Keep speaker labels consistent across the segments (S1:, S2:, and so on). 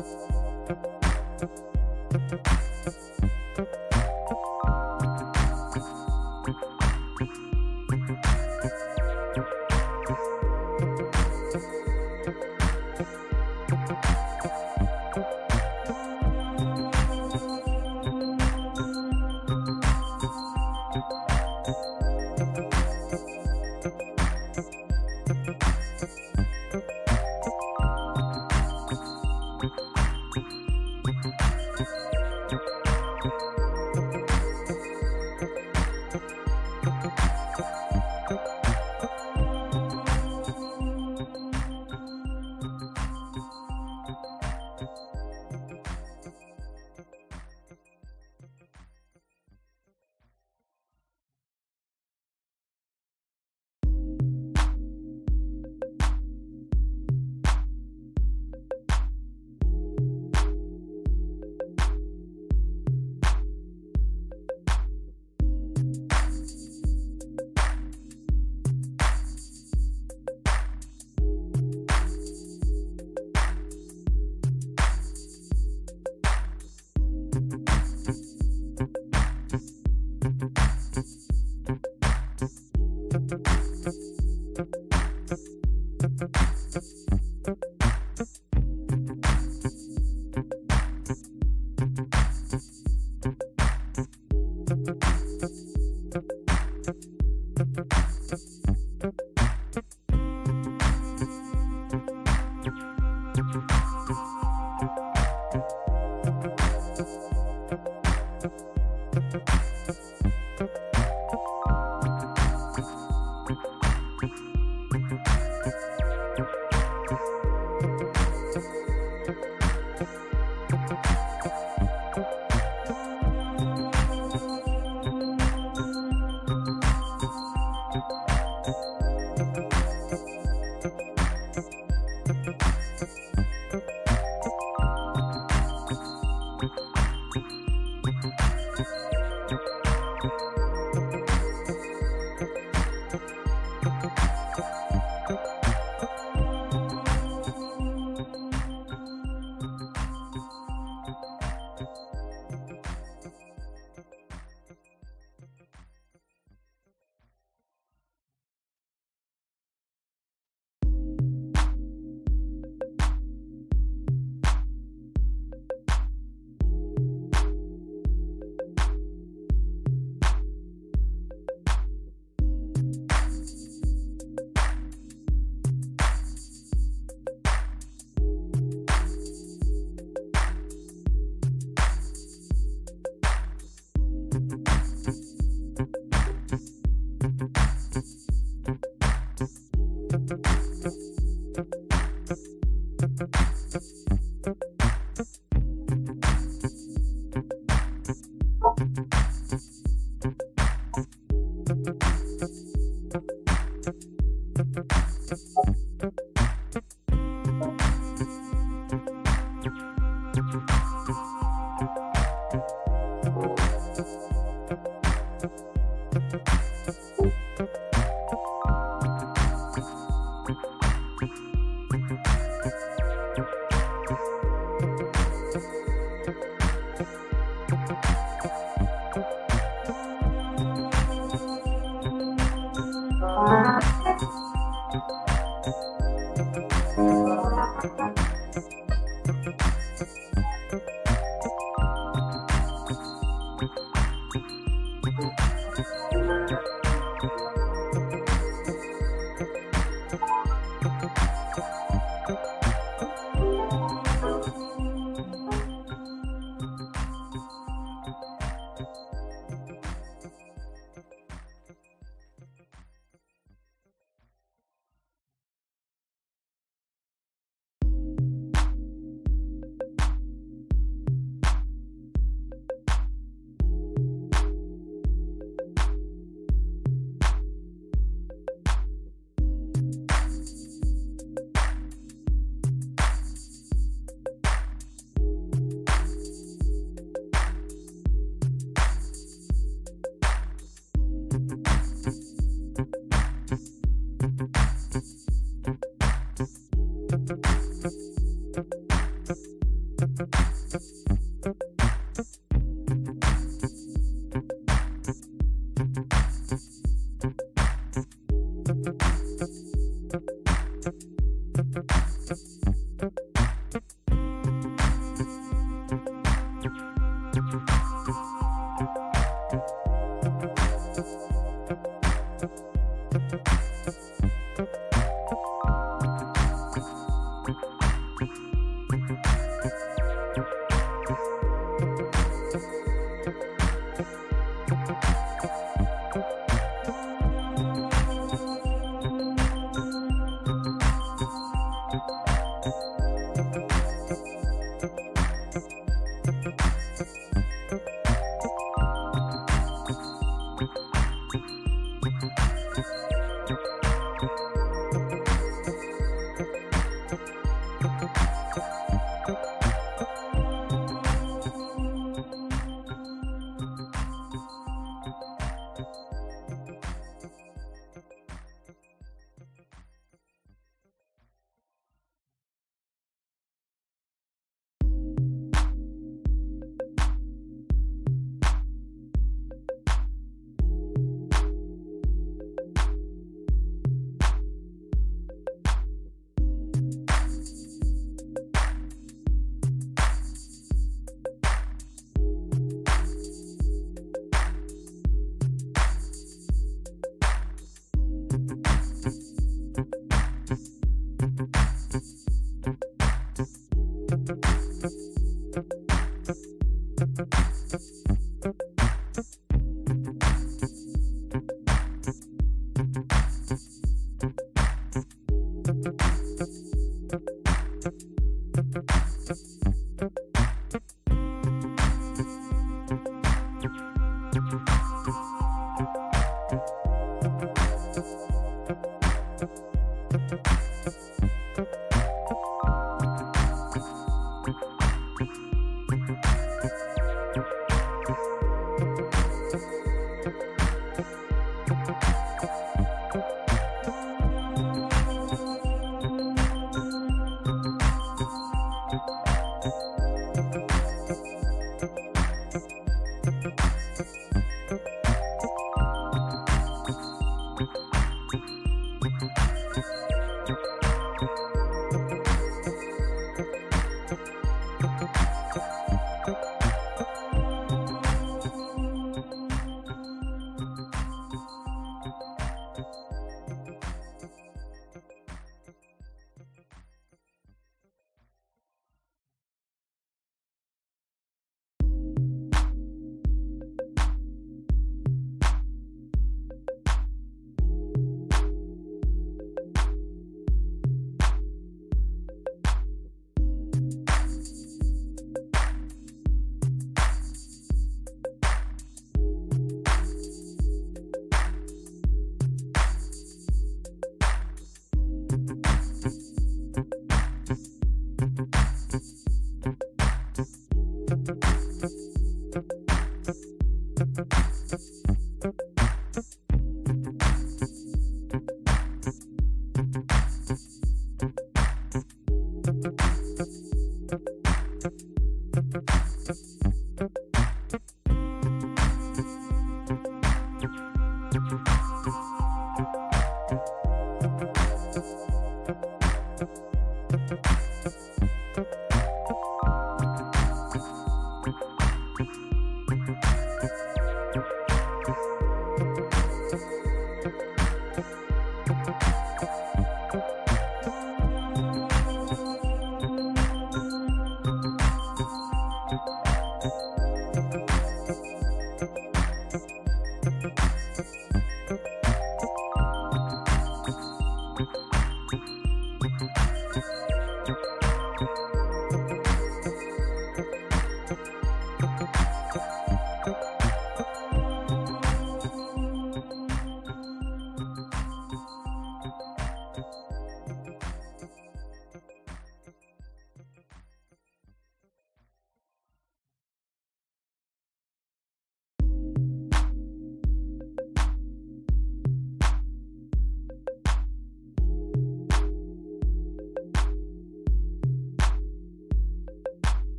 S1: Thank you.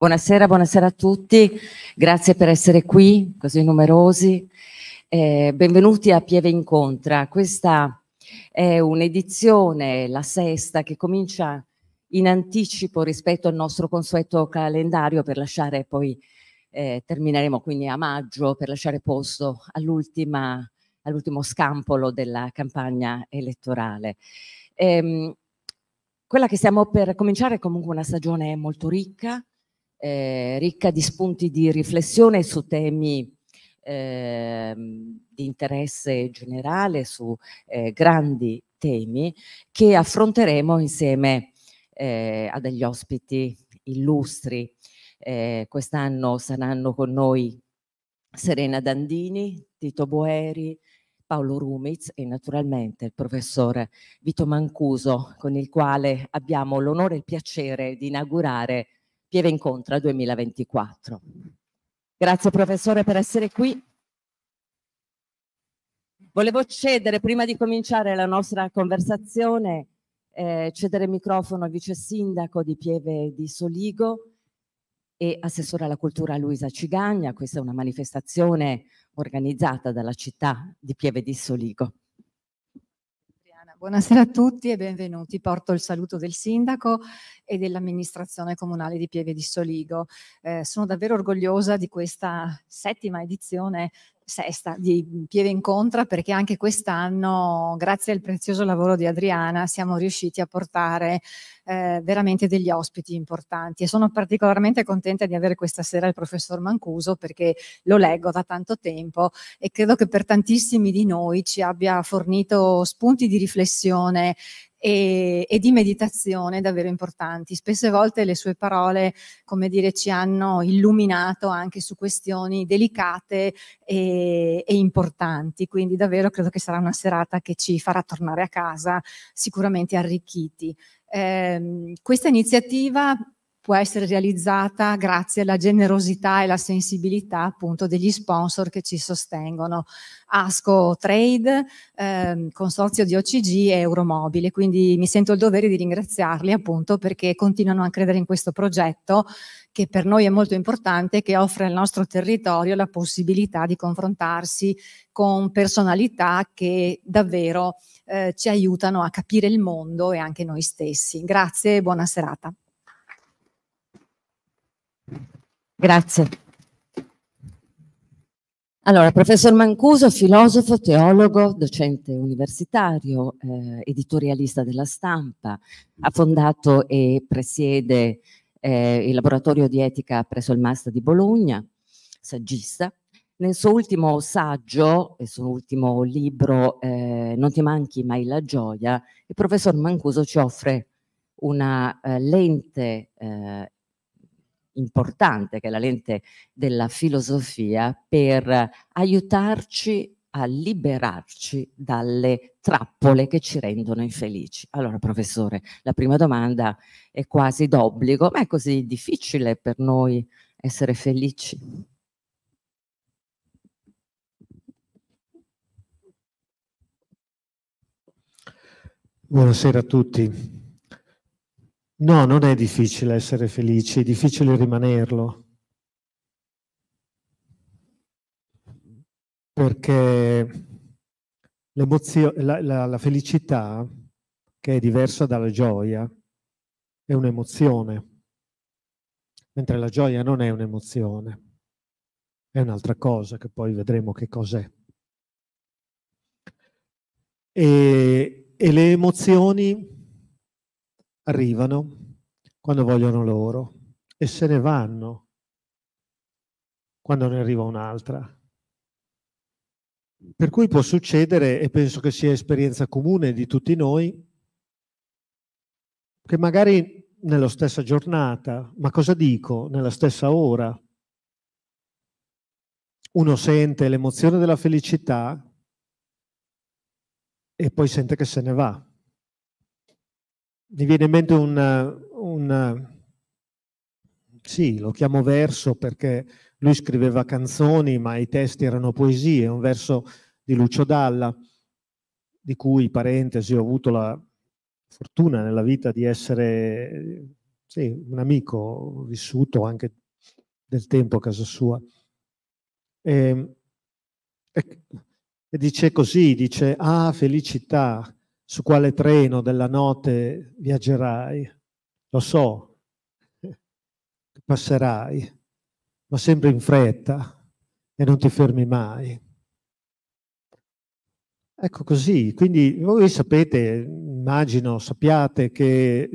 S1: Buonasera, buonasera a tutti, grazie per essere qui, così numerosi. Eh, benvenuti a Pieve Incontra. Questa è un'edizione, la sesta, che comincia in anticipo rispetto al nostro consueto calendario per lasciare poi, eh, termineremo quindi a maggio, per lasciare posto all'ultima, all'ultimo scampolo della campagna elettorale. Ehm, quella che stiamo per cominciare è comunque una stagione molto ricca, eh, ricca di spunti di riflessione su temi eh, di interesse generale, su eh, grandi temi che affronteremo insieme eh, a degli ospiti illustri. Eh, quest'anno saranno con noi Serena Dandini, Tito Boeri, Paolo Rumiz e naturalmente il professor Vito Mancuso, con il quale abbiamo l'onore e il piacere di inaugurare Pieve Incontra 2024. Grazie professore per essere qui. Volevo cedere, prima di cominciare la nostra conversazione, eh, cedere il microfono al vice sindaco di Pieve di Soligo e assessore alla cultura Luisa Cigagna. Questa è una manifestazione organizzata dalla città di Pieve di Soligo.
S2: Buonasera a tutti e benvenuti. Porto il saluto del sindaco e dell'amministrazione comunale di Pieve di Soligo. Eh, sono davvero orgogliosa di questa settima edizione sesta di piede incontra perché anche quest'anno, grazie al prezioso lavoro di Adriana, siamo riusciti a portare eh, veramente degli ospiti importanti e sono particolarmente contenta di avere questa sera il professor Mancuso perché lo leggo da tanto tempo e credo che per tantissimi di noi ci abbia fornito spunti di riflessione e, e, di meditazione davvero importanti. Spesse volte le sue parole, come dire, ci hanno illuminato anche su questioni delicate e, e importanti, quindi davvero credo che sarà una serata che ci farà tornare a casa sicuramente arricchiti. Eh, questa iniziativa può essere realizzata grazie alla generosità e alla sensibilità appunto degli sponsor che ci sostengono, ASCO Trade, ehm, Consorzio di OCG e Euromobile, quindi mi sento il dovere di ringraziarli appunto perché continuano a credere in questo progetto che per noi è molto importante, che offre al nostro territorio la possibilità di confrontarsi con personalità che davvero eh, ci aiutano a capire il mondo e anche noi stessi. Grazie e buona serata.
S1: Grazie. Allora, professor Mancuso, filosofo, teologo, docente universitario, eh, editorialista della stampa, ha fondato e presiede eh, il laboratorio di etica presso il Master di Bologna, saggista. Nel suo ultimo saggio, il suo ultimo libro, eh, Non ti manchi mai la gioia, il professor Mancuso ci offre una eh, lente eh, importante, che è la lente della filosofia, per aiutarci a liberarci dalle trappole che ci rendono infelici. Allora, professore, la prima domanda è quasi d'obbligo, ma è così difficile per noi essere felici?
S3: Buonasera a tutti. No, non è difficile essere felici, è difficile rimanerlo. Perché la, la, la felicità, che è diversa dalla gioia, è un'emozione, mentre la gioia non è un'emozione, è un'altra cosa che poi vedremo che cos'è. E, e le emozioni arrivano quando vogliono loro e se ne vanno quando ne arriva un'altra. Per cui può succedere, e penso che sia esperienza comune di tutti noi, che magari nella stessa giornata, ma cosa dico, nella stessa ora, uno sente l'emozione della felicità e poi sente che se ne va mi viene in mente un, un sì, lo chiamo verso perché lui scriveva canzoni, ma i testi erano poesie, un verso di Lucio Dalla, di cui, parentesi, ho avuto la fortuna nella vita di essere sì, un amico vissuto anche del tempo a casa sua. E, ehm, e, e dice così, dice, ah felicità, su quale treno della notte viaggerai, lo so, passerai, ma sempre in fretta e non ti fermi mai. Ecco così, quindi voi sapete, immagino, sappiate che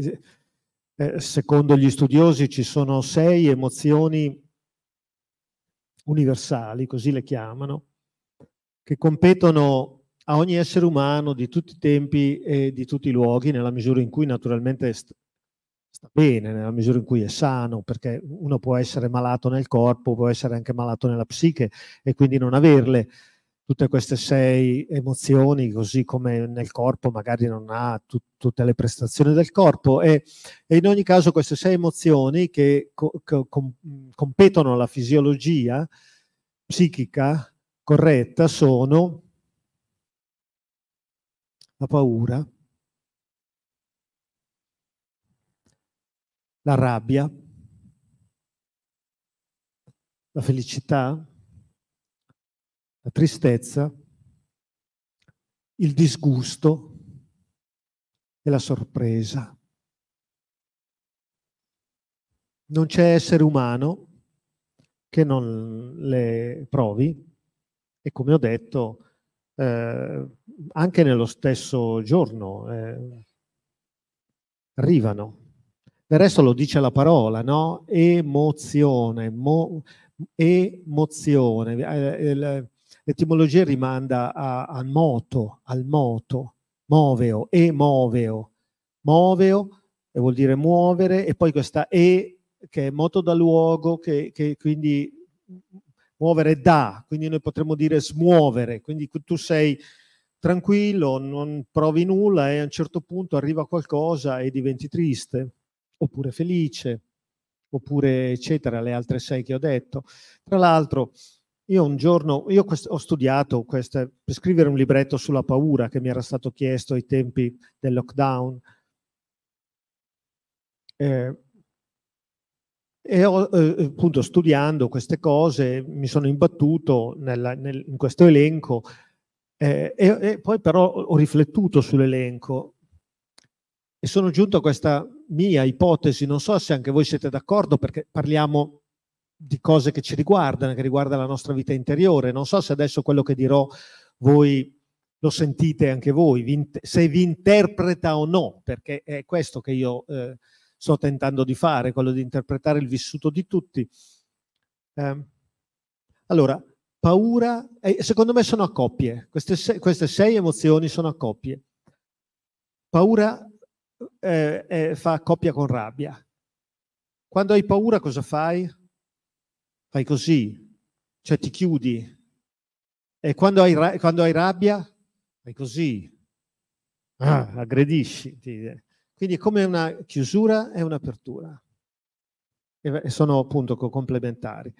S3: eh, secondo gli studiosi ci sono sei emozioni universali, così le chiamano, che competono a ogni essere umano di tutti i tempi e di tutti i luoghi, nella misura in cui naturalmente sta bene, nella misura in cui è sano, perché uno può essere malato nel corpo, può essere anche malato nella psiche e quindi non averle tutte queste sei emozioni, così come nel corpo magari non ha tut tutte le prestazioni del corpo. E, e, in ogni caso queste sei emozioni che co com competono alla fisiologia psichica corretta sono la paura, la rabbia, la felicità, la tristezza, il disgusto e la sorpresa. Non c'è essere umano che non le provi e come ho detto eh, anche nello stesso giorno eh, arrivano. Del resto lo dice la parola, no? Emozione, mo, emozione. Eh, l'etimologia rimanda a, a, moto, al moto, moveo, e moveo. Moveo vuol dire muovere e poi questa e che è moto da luogo, che, che quindi muovere da, quindi noi potremmo dire smuovere, quindi tu sei tranquillo, non provi nulla e a un certo punto arriva qualcosa e diventi triste, oppure felice, oppure eccetera, le altre sei che ho detto. Tra l'altro, io un giorno, io ho studiato queste, per scrivere un libretto sulla paura che mi era stato chiesto ai tempi del lockdown. Eh, e ho, eh, eh, appunto studiando queste cose mi sono imbattuto nella, nel, in questo elenco eh, e, e, poi però ho riflettuto sull'elenco e sono giunto a questa mia ipotesi, non so se anche voi siete d'accordo perché parliamo di cose che ci riguardano, che riguardano la nostra vita interiore, non so se adesso quello che dirò voi lo sentite anche voi, vi, se vi interpreta o no, perché è questo che io... Eh, sto tentando di fare, quello di interpretare il vissuto di tutti. Eh, allora, paura, eh, secondo me sono a coppie, queste, se, queste sei emozioni sono a coppie. Paura eh, eh fa coppia con rabbia. Quando hai paura cosa fai? Fai così, cioè ti chiudi. E quando hai, quando hai rabbia, fai così, ah, aggredisci. Ti, eh. Quindi come una chiusura è un'apertura. E sono appunto complementari.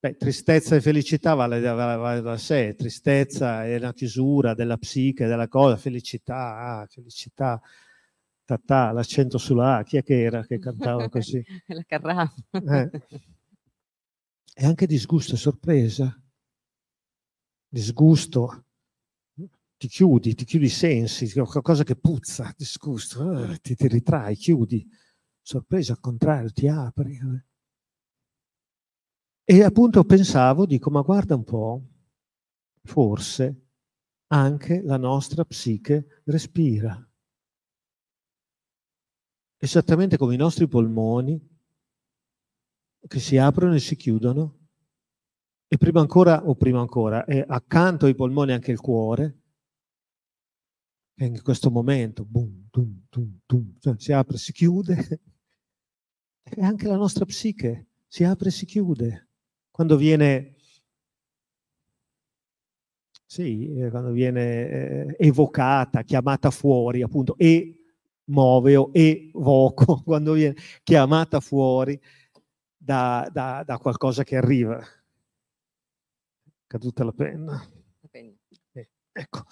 S3: Beh, tristezza e felicità vale da, vale da, sé, tristezza è una chiusura della psiche, della cosa, felicità, ah, felicità, tatà, l'accento sulla A, chi è che era che cantava così?
S1: La Carrà. Eh.
S3: E anche disgusto e sorpresa. Disgusto, ti chiudi, ti chiudi i sensi, qualcosa che puzza, disgusto, eh, ti, ti ritrai, chiudi, sorpresa al contrario, ti apri. Eh. E appunto pensavo, dico, ma guarda un po', forse anche la nostra psiche respira. Esattamente come i nostri polmoni che si aprono e si chiudono, e prima ancora, o prima ancora, accanto ai polmoni anche il cuore, in questo momento boom, boom, boom, cioè, si apre, si chiude, e anche la nostra psiche si apre e si chiude. Quando viene, sì, eh, quando viene eh, evocata, chiamata fuori, appunto, e muove o evoco, quando viene chiamata fuori da, da, da qualcosa che arriva. Caduta la penna. La
S1: penna. Eh, ecco.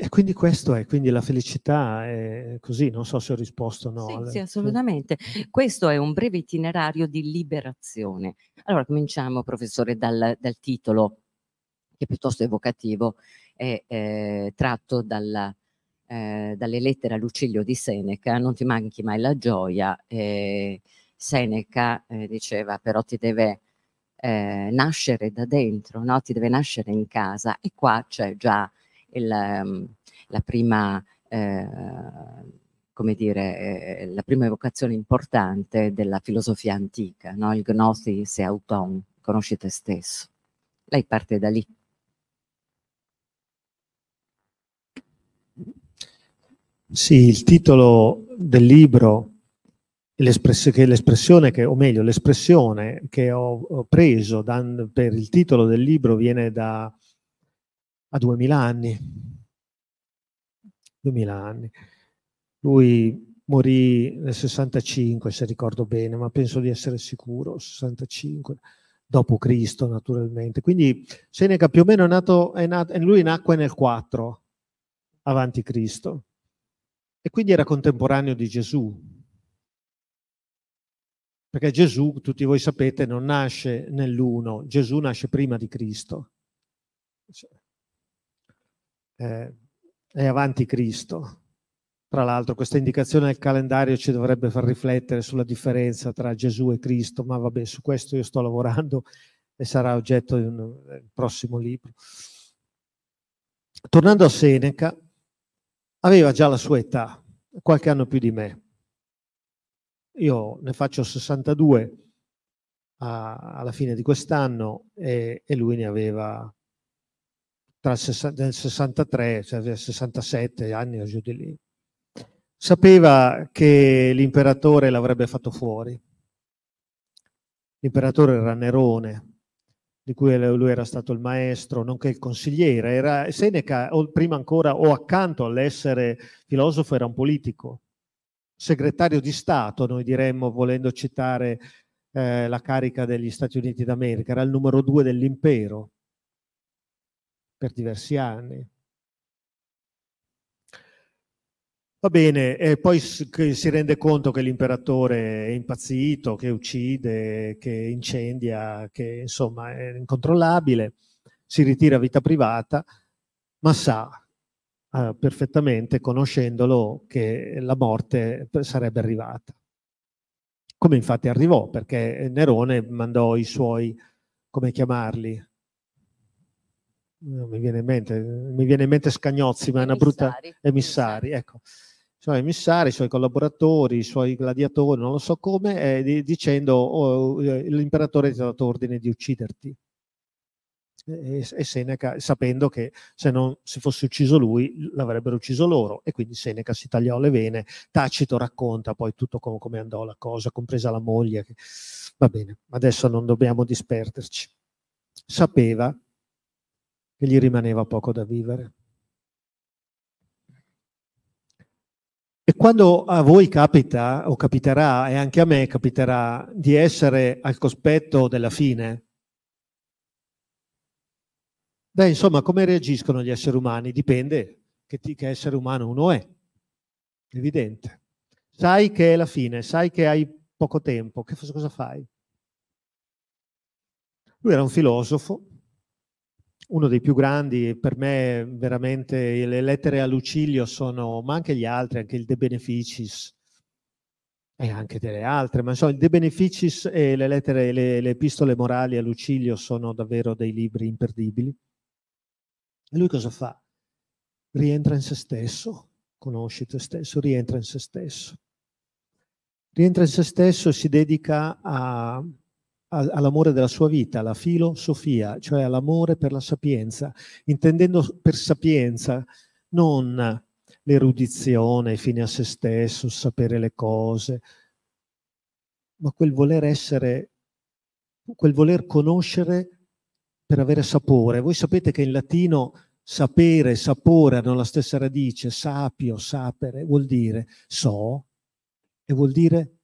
S3: E quindi questo è, quindi la felicità è così, non so se ho
S1: risposto o no. Sì, sì, assolutamente. Questo è un breve itinerario di liberazione. Allora cominciamo, professore, dal, dal titolo, che è piuttosto evocativo, è eh, tratto dalla, eh, dalle lettere a Lucilio di Seneca, Non ti manchi mai la gioia. Eh, Seneca diceva però ti deve eh, nascere da dentro, no? ti deve nascere in casa e qua c'è già il, ehm, la prima eh, come dire, eh, la prima evocazione importante della filosofia antica, no? il gnosi se auton, conosci te stesso. Lei parte da lì.
S3: Sì, il titolo del libro, l'espressione che, o meglio, l'espressione che ho, preso dan, per il titolo del libro viene da a 2000 anni. 2000 anni. Lui morì nel 65, se ricordo bene, ma penso di essere sicuro, 65 dopo Cristo naturalmente. Quindi Seneca più o meno è nato, è nato lui nacque nel 4 avanti Cristo e quindi era contemporaneo di Gesù. Perché Gesù, tutti voi sapete, non nasce nell'uno, Gesù nasce prima di Cristo eh, è avanti Cristo. Tra l'altro questa indicazione del calendario ci dovrebbe far riflettere sulla differenza tra Gesù e Cristo, ma vabbè, su questo io sto lavorando e sarà oggetto di un prossimo libro. Tornando a Seneca, aveva già la sua età, qualche anno più di me. Io ne faccio 62 a, alla fine di quest'anno e, e lui ne aveva tra il 63 cioè nel 67 anni o giù di lì, sapeva che l'imperatore l'avrebbe fatto fuori. L'imperatore era Nerone, di cui lui era stato il maestro, nonché il consigliere. Era Seneca, o prima ancora, o accanto all'essere filosofo, era un politico, segretario di Stato, noi diremmo, volendo citare eh, la carica degli Stati Uniti d'America, era il numero due dell'impero per diversi anni. Va bene, e poi si rende conto che l'imperatore è impazzito, che uccide, che incendia, che insomma è incontrollabile, si ritira a vita privata, ma sa eh, perfettamente, conoscendolo, che la morte sarebbe arrivata. Come infatti arrivò, perché Nerone mandò i suoi, come chiamarli, mi viene in mente, mi viene in mente Scagnozzi, ma è una brutta emissari, ecco. I suoi emissari, i suoi collaboratori, i suoi gladiatori, non lo so come, eh, dicendo oh, eh, l'imperatore ti ha dato ordine di ucciderti. E, e Seneca, sapendo che se non si fosse ucciso lui, l'avrebbero ucciso loro. E quindi Seneca si tagliò le vene. Tacito racconta poi tutto com- come andò la cosa, compresa la moglie. Che... Va bene, adesso non dobbiamo disperderci. Sapeva che gli rimaneva poco da vivere. E quando a voi capita, o capiterà, e anche a me capiterà, di essere al cospetto della fine, beh, insomma, come reagiscono gli esseri umani? Dipende che, ti, che essere umano uno è, evidente. Sai che è la fine, sai che hai poco tempo, che cosa fai? Lui era un filosofo, uno dei più grandi, per me veramente le lettere a Lucilio sono, ma anche gli altri, anche il De Beneficis e anche delle altre, ma insomma il De Beneficis e le lettere, le, le epistole morali a Lucilio sono davvero dei libri imperdibili. E lui cosa fa? Rientra in se stesso, conosci te stesso, rientra in se stesso. Rientra in se stesso e si dedica a, all'amore della sua vita, la filosofia, cioè all'amore per la sapienza, intendendo per sapienza non l'erudizione fine a se stesso, sapere le cose, ma quel voler essere, quel voler conoscere per avere sapore. Voi sapete che in latino sapere e sapore hanno la stessa radice, sapio, sapere, vuol dire so e vuol dire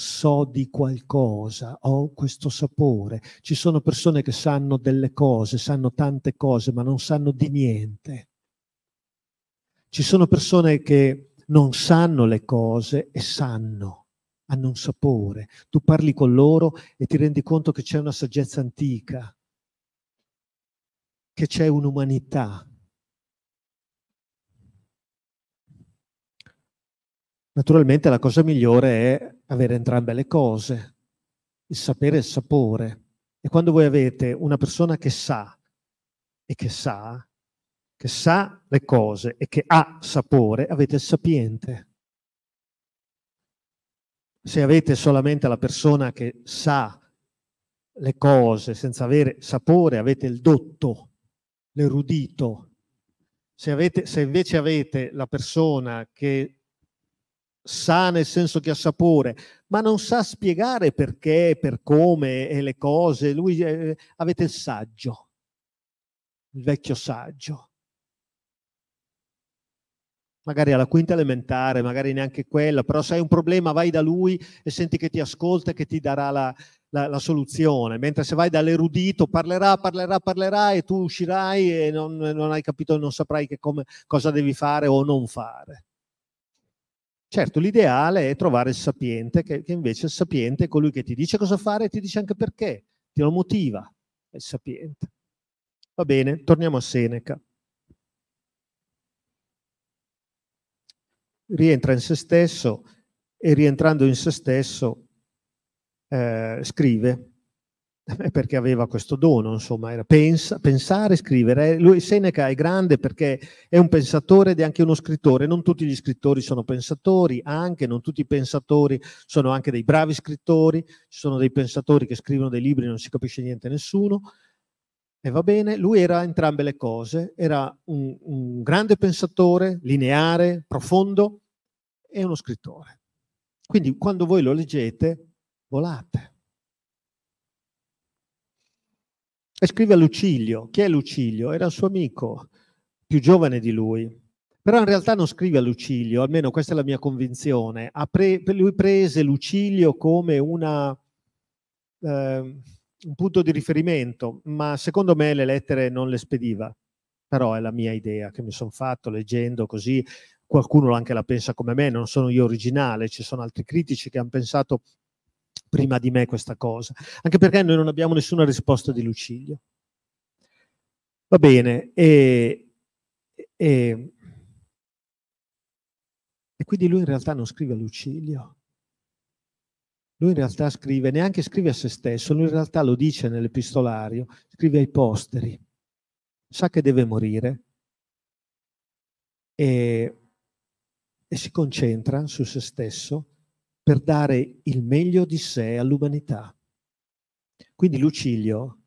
S3: so di qualcosa, ho questo sapore. Ci sono persone che sanno delle cose, sanno tante cose, ma non sanno di niente. Ci sono persone che non sanno le cose e sanno, hanno un sapore. Tu parli con loro e ti rendi conto che c'è una saggezza antica, che c'è un'umanità. Naturalmente la cosa migliore è avere entrambe le cose, il sapere e il sapore. E quando voi avete una persona che sa e che sa, che sa le cose e che ha sapore, avete il sapiente. Se avete solamente la persona che sa le cose senza avere sapore, avete il dotto, l'erudito. Se, avete, se invece avete la persona che sa nel senso che ha sapore, ma non sa spiegare perché, per come e le cose. Lui, eh, avete il saggio, il vecchio saggio. Magari alla quinta elementare, magari neanche quella, però se hai un problema vai da lui e senti che ti ascolta e che ti darà la, la, la, soluzione, mentre se vai dall'erudito parlerà, parlerà, parlerà e tu uscirai e non, non hai capito, non saprai come, cosa devi fare o non fare. Certo, l'ideale è trovare il sapiente, che, che invece il sapiente è colui che ti dice cosa fare e ti dice anche perché, ti lo motiva, è il sapiente. Va bene, torniamo a Seneca. Rientra in se stesso e rientrando in se stesso eh, scrive eh, perché aveva questo dono, insomma, era pensa, pensare, scrivere. Eh, lui, Seneca è grande perché è un pensatore ed è anche uno scrittore. Non tutti gli scrittori sono pensatori, anche non tutti i pensatori sono anche dei bravi scrittori. Ci sono dei pensatori che scrivono dei libri e non si capisce niente a nessuno. E va bene, lui era entrambe le cose, era un, un grande pensatore, lineare, profondo e uno scrittore. Quindi quando voi lo leggete, volate e scrive a Lucilio. Chi è Lucilio? Era il suo amico, più giovane di lui. Però in realtà non scrive a Lucilio, almeno questa è la mia convinzione. Pre, lui prese Lucilio come una, eh, un punto di riferimento, ma secondo me le lettere non le spediva. Però è la mia idea che mi sono fatto leggendo così. Qualcuno anche la pensa come me, non sono io originale, ci sono altri critici che hanno pensato prima di me questa cosa, anche perché noi non abbiamo nessuna risposta di Lucilio. Va bene, e, e, e quindi lui in realtà non scrive a Lucilio, lui in realtà scrive, neanche scrive a se stesso, lui in realtà lo dice nell'epistolario, scrive ai posteri, sa che deve morire e, e si concentra su se stesso per dare il meglio di sé all'umanità. Quindi Lucilio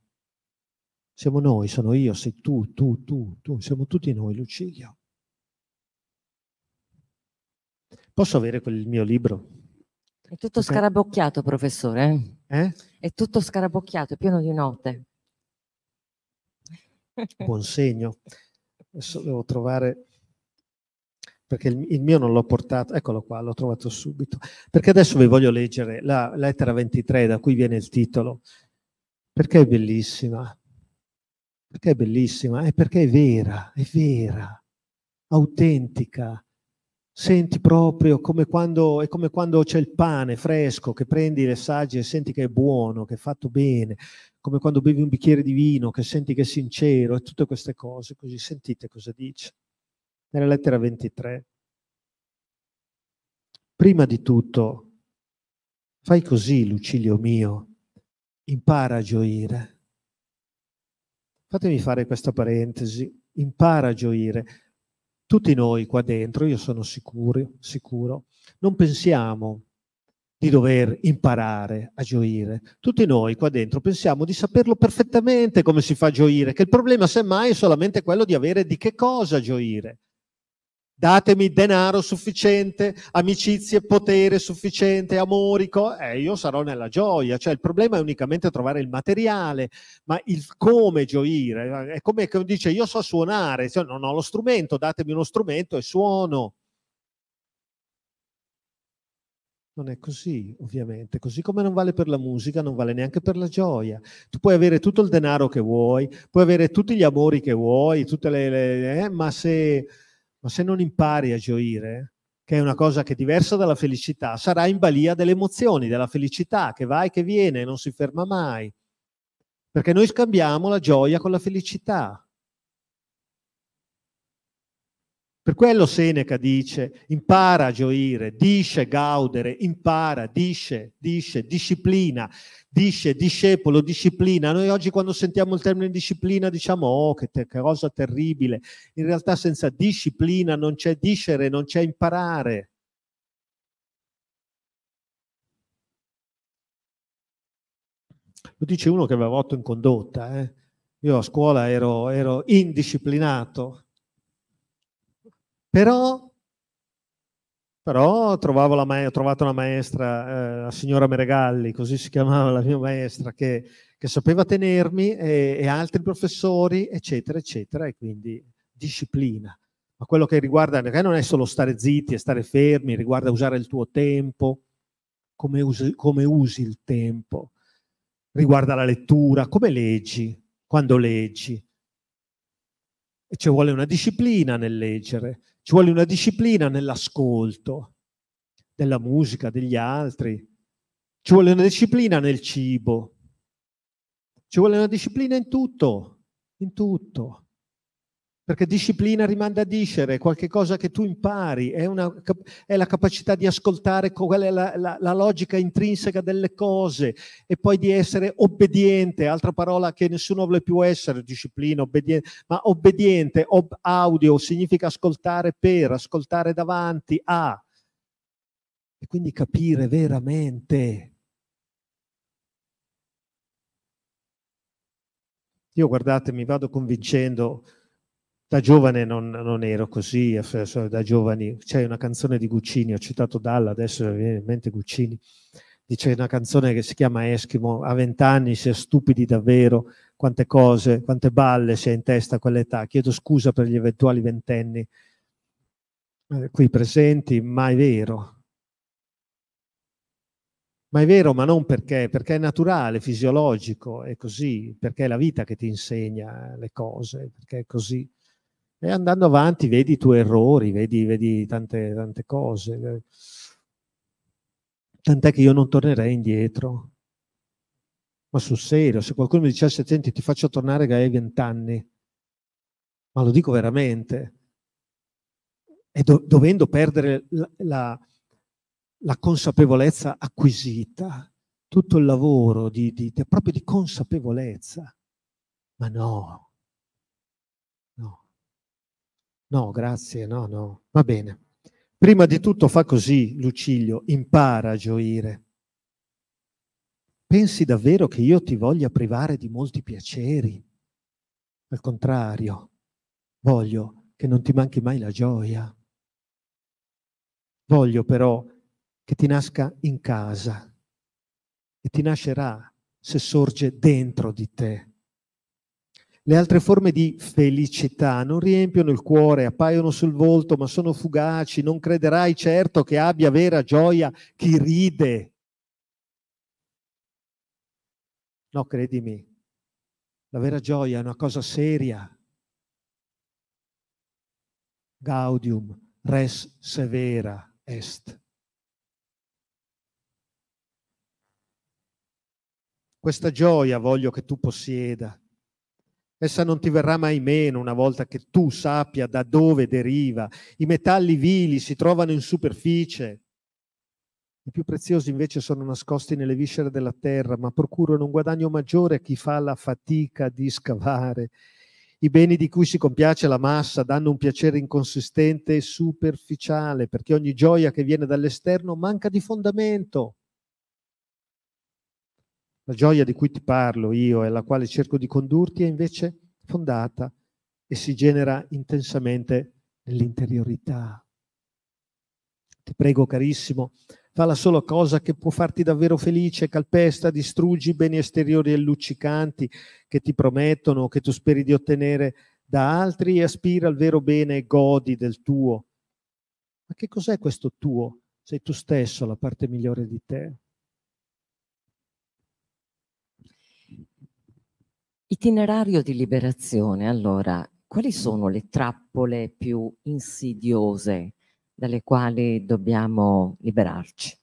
S3: siamo noi, sono io, sei tu, tu, tu, tu, siamo tutti noi, Lucilio. Posso avere quel mio libro?
S1: È tutto scarabocchiato, professore. Eh? eh? È tutto scarabocchiato, è pieno di note.
S3: Buon segno. Adesso devo trovare perché il, mio non l'ho portato, eccolo qua, l'ho trovato subito, perché adesso vi voglio leggere la lettera 23 da cui viene il titolo, perché è bellissima, perché è bellissima, è perché è vera, è vera, autentica, senti proprio come quando, è come quando c'è il pane fresco che prendi le sagge e senti che è buono, che è fatto bene, come quando bevi un bicchiere di vino che senti che è sincero e tutte queste cose, così sentite cosa dice nella lettera 23. Prima di tutto, fai così, Lucilio mio, impara a gioire. Fatemi fare questa parentesi, impara a gioire. Tutti noi qua dentro, io sono sicuro, sicuro, non pensiamo di dover imparare a gioire. Tutti noi qua dentro pensiamo di saperlo perfettamente come si fa a gioire, che il problema semmai è solamente quello di avere di che cosa gioire datemi denaro sufficiente, amicizie, potere sufficiente, amorico, e eh, io sarò nella gioia. Cioè il problema è unicamente trovare il materiale, ma il come gioire. Eh, è come che dice io so suonare, cioè, non ho lo strumento, datemi uno strumento e suono. Non è così, ovviamente, così come non vale per la musica, non vale neanche per la gioia. Tu puoi avere tutto il denaro che vuoi, puoi avere tutti gli amori che vuoi, tutte le, le eh, ma se ma se non impari a gioire, che è una cosa che è diversa dalla felicità, sarà in balia delle emozioni, della felicità che va e che viene, e non si ferma mai. Perché noi scambiamo la gioia con la felicità. Per quello Seneca dice impara a gioire, dice gaudere, impara, dice, dice, disciplina, dice, discepolo, disciplina. Noi oggi quando sentiamo il termine disciplina diciamo oh che, te, che cosa terribile. In realtà senza disciplina non c'è discere, non c'è imparare. Lo dice uno che aveva rotto in condotta. Eh? Io a scuola ero, ero indisciplinato però, però ma- ho trovato una maestra, eh, la signora Meregalli, così si chiamava la mia maestra, che, che sapeva tenermi e, e altri professori, eccetera, eccetera, e quindi disciplina. Ma quello che riguarda, che non è solo stare zitti e stare fermi, riguarda usare il tuo tempo, come usi, come usi il tempo, riguarda la lettura, come leggi, quando leggi. E ci vuole una disciplina nel leggere. Ci vuole una disciplina nell'ascolto della musica, degli altri. Ci vuole una disciplina nel cibo. Ci vuole una disciplina in tutto, in tutto perché disciplina rimanda a discere, è qualcosa che tu impari, è, una, è, la capacità di ascoltare qual è la, la, la, logica intrinseca delle cose e poi di essere obbediente, altra parola che nessuno vuole più essere, disciplina, obbediente, ma obbediente, ob audio significa ascoltare per, ascoltare davanti a, e quindi capire veramente. Io guardate, mi vado convincendo da giovane non, non, ero così, eh, da giovani c'è una canzone di Guccini, ho citato Dalla, adesso mi viene in mente Guccini, dice una canzone che si chiama Eschimo, a vent'anni si è stupidi davvero, quante cose, quante balle si è in testa a quell'età, chiedo scusa per gli eventuali ventenni eh, qui presenti, ma è vero. Ma è vero, ma non perché, perché è naturale, fisiologico, è così, perché è la vita che ti insegna le cose, perché è così. E andando avanti vedi i tuoi errori, vedi, vedi tante, tante cose. Tant'è che io non tornerei indietro. Ma sul serio, se qualcuno mi dicesse, senti, ti faccio tornare che hai vent'anni, ma lo dico veramente, e do dovendo perdere la, la, la, consapevolezza acquisita, tutto il lavoro di, di, di, proprio di consapevolezza, ma no, No, grazie, no, no, va bene. Prima di tutto fa così, Lucilio, impara a gioire. Pensi davvero che io ti voglia privare di molti piaceri? Al contrario, voglio che non ti manchi mai la gioia. Voglio però che ti nasca in casa e ti nascerà se sorge dentro di te le altre forme di felicità non riempiono il cuore, appaiono sul volto, ma sono fugaci. Non crederai certo che abbia vera gioia chi ride. No, credimi, la vera gioia è una cosa seria. Gaudium res severa est. Questa gioia voglio che tu possieda Essa non ti verrà mai meno una volta che tu sappia da dove deriva. I metalli vili si trovano in superficie. I più preziosi invece sono nascosti nelle viscere della terra, ma procurano un guadagno maggiore a chi fa la fatica di scavare. I beni di cui si compiace la massa danno un piacere inconsistente e superficiale, perché ogni gioia che viene dall'esterno manca di fondamento. La gioia di cui ti parlo io e alla quale cerco di condurti è invece fondata e si genera intensamente nell'interiorità. Ti prego, carissimo, fa la sola cosa che può farti davvero felice, calpesta, distruggi i beni esteriori e luccicanti che ti promettono, che tu speri di ottenere da altri e aspira al vero bene e godi del tuo. Ma che cos'è questo tuo? Sei tu
S1: stesso la parte migliore di te. Itinerario di liberazione, allora, quali sono le trappole più insidiose dalle quali dobbiamo liberarci?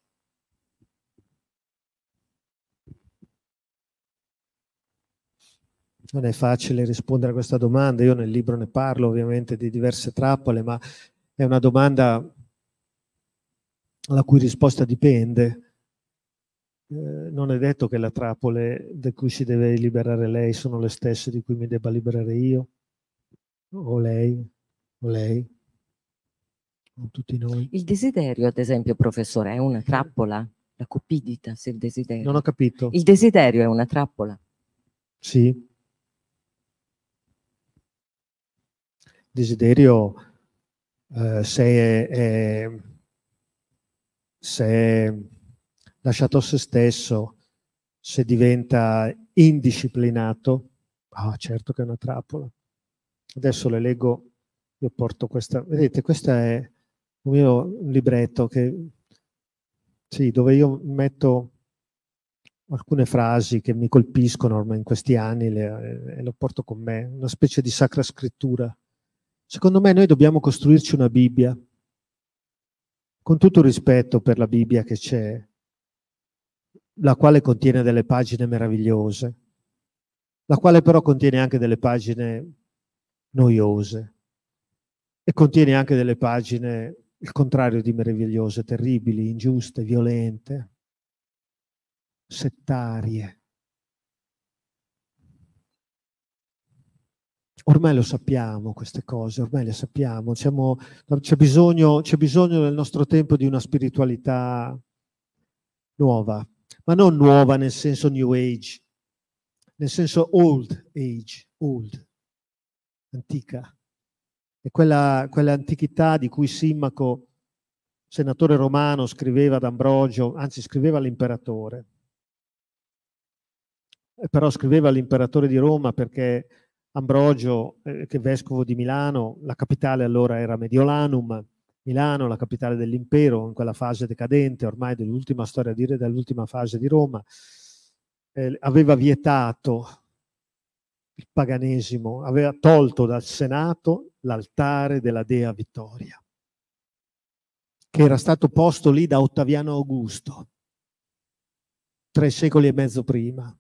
S3: Non è facile rispondere a questa domanda, io nel libro ne parlo ovviamente di diverse trappole, ma è una domanda la cui risposta dipende eh, non è detto che le trappole da cui si deve liberare lei sono le stesse di cui mi debba liberare io, o lei, o lei, o tutti noi.
S1: Il desiderio, ad esempio, professore, è una trappola? La cupidità, se il desiderio. Non ho capito. Il desiderio è una trappola? Sì.
S3: Il desiderio, eh, se è, è se è lasciato a se stesso, se diventa indisciplinato, ah, certo che è una trappola. Adesso le leggo, io porto questa, vedete, questo è un mio libretto che, sì, dove io metto alcune frasi che mi colpiscono ormai in questi anni le, e lo porto con me, una specie di sacra scrittura. Secondo me noi dobbiamo costruirci una Bibbia, con tutto il rispetto per la Bibbia che c'è, la quale contiene delle pagine meravigliose, la quale però contiene anche delle pagine noiose e contiene anche delle pagine, il contrario di meravigliose, terribili, ingiuste, violente, settarie. Ormai lo sappiamo queste cose, ormai le sappiamo, c'è, bisogno, c'è bisogno nel nostro tempo di una spiritualità nuova, ma non nuova nel senso new age, nel senso old age, old, antica. È quella, quella di cui Simmaco, senatore romano, scriveva ad Ambrogio, anzi scriveva all'imperatore. Eh, però scriveva all'imperatore di Roma perché Ambrogio, eh, che è vescovo di Milano, la capitale allora era Mediolanum, Milano, la capitale dell'impero, in quella fase decadente ormai dell'ultima storia di, dell'ultima fase di Roma, eh, aveva vietato il paganesimo, aveva tolto dal Senato l'altare della Dea Vittoria, che era stato posto lì da Ottaviano Augusto, tre secoli e mezzo prima.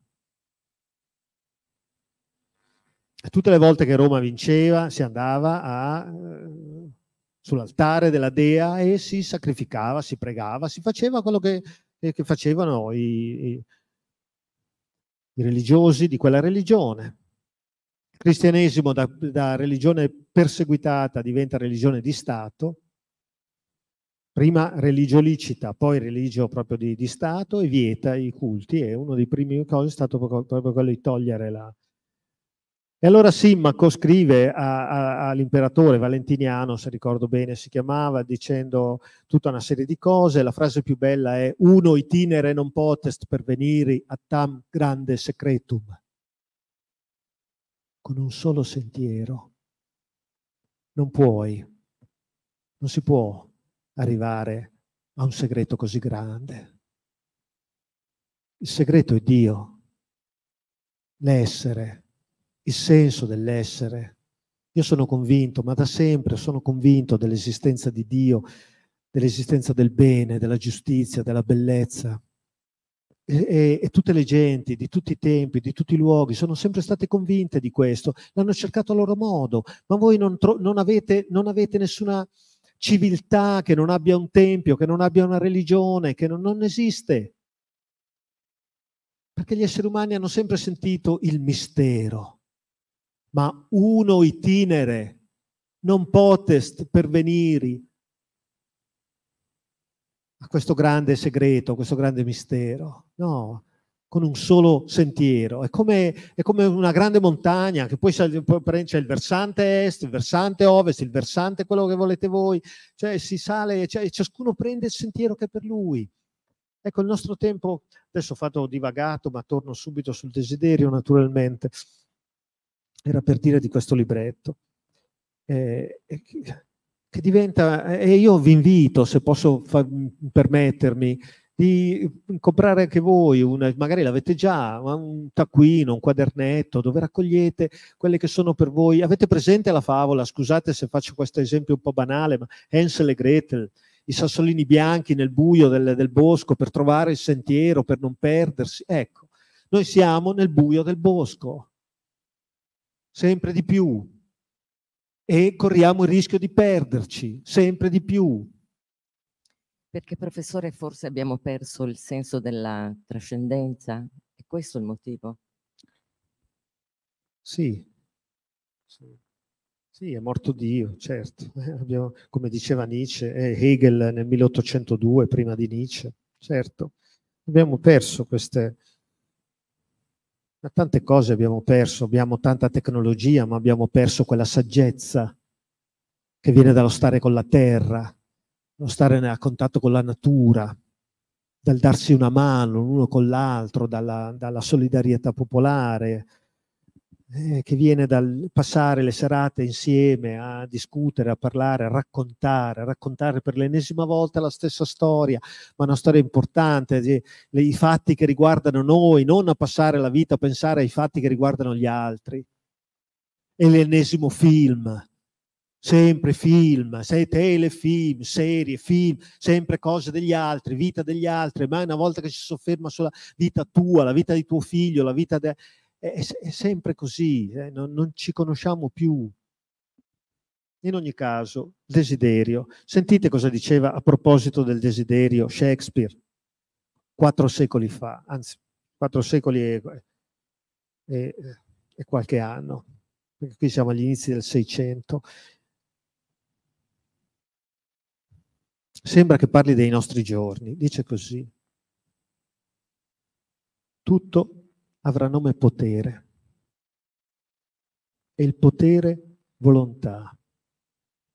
S3: E tutte le volte che Roma vinceva si andava a eh, sull'altare della dea e si sacrificava, si pregava, si faceva quello che, eh, che facevano i, i, religiosi di quella religione. Il cristianesimo da, da religione perseguitata diventa religione di Stato, prima religio licita, poi religio proprio di, di Stato e vieta i culti e uno dei primi cose è stato proprio quello di togliere la, e allora Simmaco scrive all'imperatore Valentiniano, se ricordo bene si chiamava, dicendo tutta una serie di cose. La frase più bella è uno itinere non potest per venire a tam grande secretum. Con un solo sentiero non puoi, non si può arrivare a un segreto così grande. Il segreto è Dio, l'essere il senso dell'essere. Io sono convinto, ma da sempre sono convinto dell'esistenza di Dio, dell'esistenza del bene, della giustizia, della bellezza. E, e, e, tutte le genti di tutti i tempi, di tutti i luoghi, sono sempre state convinte di questo, l'hanno cercato a loro modo, ma voi non, tro- non, avete, non avete, nessuna civiltà che non abbia un tempio, che non abbia una religione, che non, non esiste. Perché gli esseri umani hanno sempre sentito il mistero ma uno itinere, non potest perveniri a questo grande segreto, a questo grande mistero. No, con un solo sentiero. È come, è come, una grande montagna che poi c'è il versante est, il versante ovest, il versante quello che volete voi, cioè si sale cioè, ciascuno prende il sentiero che è per lui. Ecco, il nostro tempo, adesso ho fatto divagato, ma torno subito sul desiderio naturalmente era per dire di questo libretto, eh, che diventa, e io vi invito, se posso permettermi, di comprare anche voi, una, magari l'avete già, un taccuino, un quadernetto dove raccogliete quelle che sono per voi. Avete presente la favola? Scusate se faccio questo esempio un po' banale, ma Hansel e Gretel, i sassolini bianchi nel buio del, del bosco per trovare il sentiero, per non perdersi. Ecco, noi siamo nel buio del bosco sempre di più e corriamo il rischio di perderci sempre di più.
S1: Perché professore forse abbiamo perso il senso della trascendenza? È questo il motivo?
S3: Sì,
S4: sì.
S1: Sì, è morto
S3: Dio, certo. Abbiamo, come diceva Nietzsche, eh, Hegel nel 1802, prima di Nietzsche, certo. Abbiamo perso queste, ma tante cose abbiamo perso, abbiamo tanta tecnologia, ma abbiamo perso quella saggezza che viene dallo stare con la terra, dallo stare a contatto con la natura, dal darsi una mano l'uno con l'altro, dalla, dalla solidarietà popolare, eh, che viene dal passare le serate insieme a discutere, a parlare, a raccontare, a raccontare per l'ennesima volta la stessa storia, ma una storia importante, i fatti che riguardano noi, non a passare la vita a pensare ai fatti che riguardano gli altri. È l'ennesimo film, sempre film, sei telefilm, serie, film, sempre cose degli altri, vita degli altri, ma una volta che si sofferma sulla vita tua, la vita di tuo figlio, la vita de- è, è sempre così, eh? non, non ci conosciamo più. In ogni caso, desiderio. Sentite cosa diceva a proposito del desiderio Shakespeare quattro secoli fa, anzi quattro secoli e, e, e qualche anno, perché qui siamo agli inizi del Seicento. Sembra che parli dei nostri giorni, dice così. Tutto avrà nome potere e il potere volontà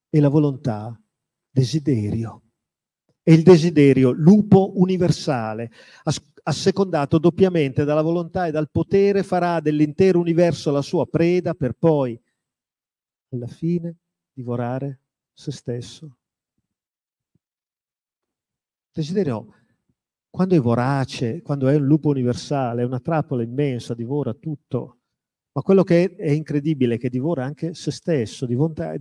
S3: e la volontà desiderio. E il desiderio, lupo universale, assecondato doppiamente dalla volontà e dal potere, farà dell'intero universo la sua preda per poi, alla fine, divorare se stesso. Desiderio quando è vorace, quando è un lupo universale, è una trappola immensa, divora tutto. Ma quello che è incredibile è che divora anche se stesso, divora,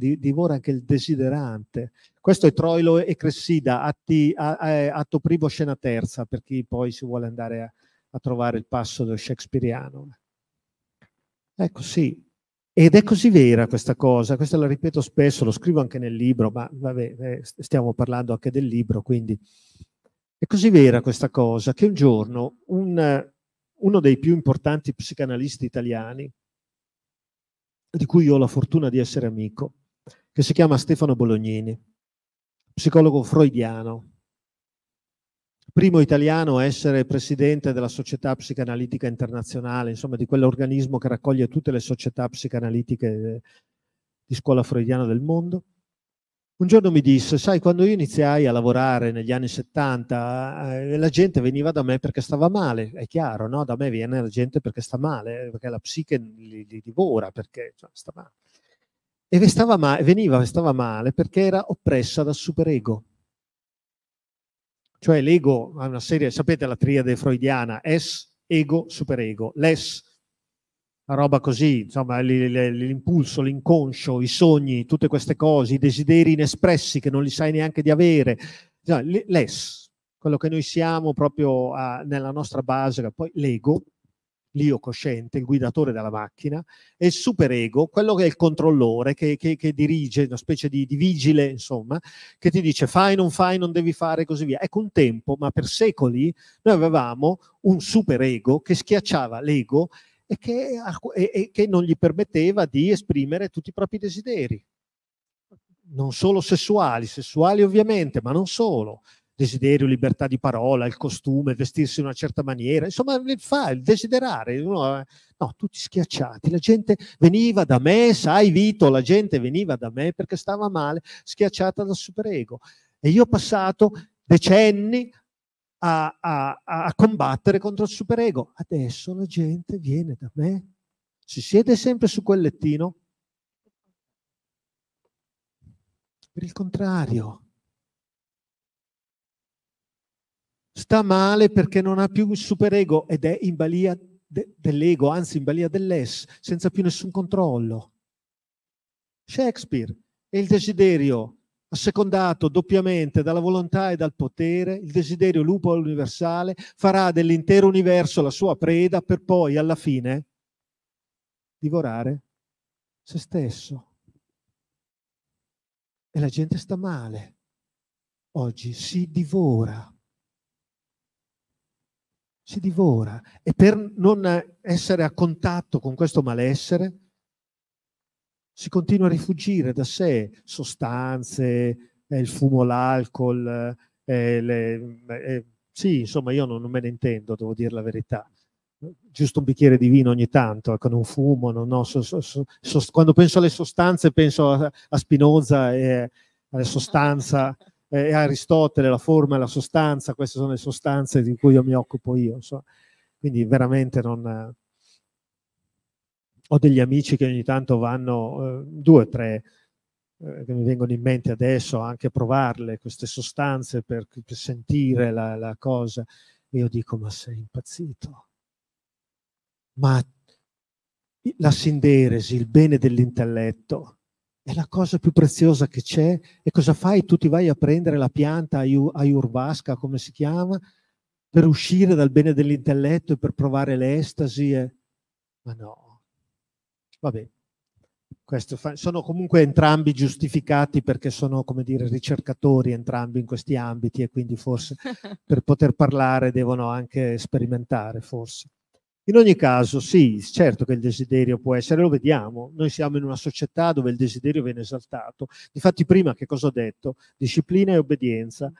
S3: anche il desiderante. Questo è Troilo e Cressida, atti, atto primo, scena terza, per chi poi si vuole andare a, a trovare il passo dello shakespeariano. Ecco, sì. Ed è così vera questa cosa, questa la ripeto spesso, lo scrivo anche nel libro, ma vabbè, eh, stiamo parlando anche del libro, quindi è così vera questa cosa che un giorno un, uno dei più importanti psicanalisti italiani, di cui ho la fortuna di essere amico, che si chiama Stefano Bolognini, psicologo freudiano, primo italiano a essere presidente della Società Psicanalitica Internazionale, insomma di quell'organismo che raccoglie tutte le società psicanalitiche di scuola freudiana del mondo, un giorno mi disse, sai, quando io iniziai a lavorare negli anni 70, eh, la gente veniva da me perché stava male, è chiaro, no? Da me viene la gente perché sta male, perché la psiche li, li divora, perché cioè, sta male. E stava ma- veniva, stava male perché era oppressa dal superego. Cioè l'ego ha una serie, sapete la triade freudiana, es, ego, superego. L'es roba così, insomma, l'impulso, l'inconscio, i sogni, tutte queste cose, i desideri inespressi che non li sai neanche di avere, insomma, l'ess, quello che noi siamo proprio nella nostra base, poi l'ego, l'io cosciente, il guidatore della macchina, e il superego, quello che è il controllore, che, che, che dirige, una specie di, di, vigile, insomma, che ti dice fai, non fai, non devi fare e così via. Ecco un tempo, ma per secoli, noi avevamo un superego che schiacciava l'ego e che, e, e che non gli permetteva di esprimere tutti i propri desideri, non solo sessuali, sessuali ovviamente, ma non solo, desiderio, libertà di parola, il costume, vestirsi in una certa maniera, insomma, il fa, il desiderare, eh, no, tutti schiacciati. La gente veniva da me, sai Vito, la gente veniva da me perché stava male, schiacciata dal superego. E io ho passato decenni a, a, a combattere contro il superego. Adesso la gente viene da me, si siede sempre su quel lettino. Per il contrario, sta male perché non ha più il superego ed è in balia de- dell'ego, anzi in balia dell'es, senza più nessun controllo. Shakespeare e il desiderio assecondato doppiamente dalla volontà e dal potere, il desiderio lupo universale farà dell'intero universo la sua preda per poi alla fine divorare se stesso. E la gente sta male. Oggi si divora. Si divora. E per non essere a contatto con questo malessere, si continua a rifugire da sé sostanze, eh, il fumo, l'alcol, eh, le, eh, eh, sì, insomma, io non, non, me ne intendo, devo dire la verità. Giusto un bicchiere di vino ogni tanto, ecco, eh, non fumo, non ho, so, so, so, quando penso alle sostanze penso a, a Spinoza e alla sostanza, eh, e a Aristotele, la forma e la sostanza, queste sono le sostanze di cui io mi occupo io, insomma. quindi veramente non ho degli amici che ogni tanto vanno, eh, due o tre, eh, che mi vengono in mente adesso, anche a provarle queste sostanze per, per sentire la, la cosa. E io dico, ma sei impazzito? Ma la sinderesi, il bene dell'intelletto, è la cosa più preziosa che c'è. E cosa fai? Tu ti vai a prendere la pianta ayurvasca, come si chiama, per uscire dal bene dell'intelletto e per provare l'estasi. E... Ma no, Vabbè, fa, sono comunque entrambi giustificati perché sono, come dire, ricercatori entrambi in questi ambiti e quindi forse per poter parlare devono anche sperimentare, forse. In ogni caso, sì, certo che il desiderio può essere, lo vediamo, noi siamo in una società dove il desiderio viene esaltato. Difatti prima che cosa ho detto? Disciplina e obbedienza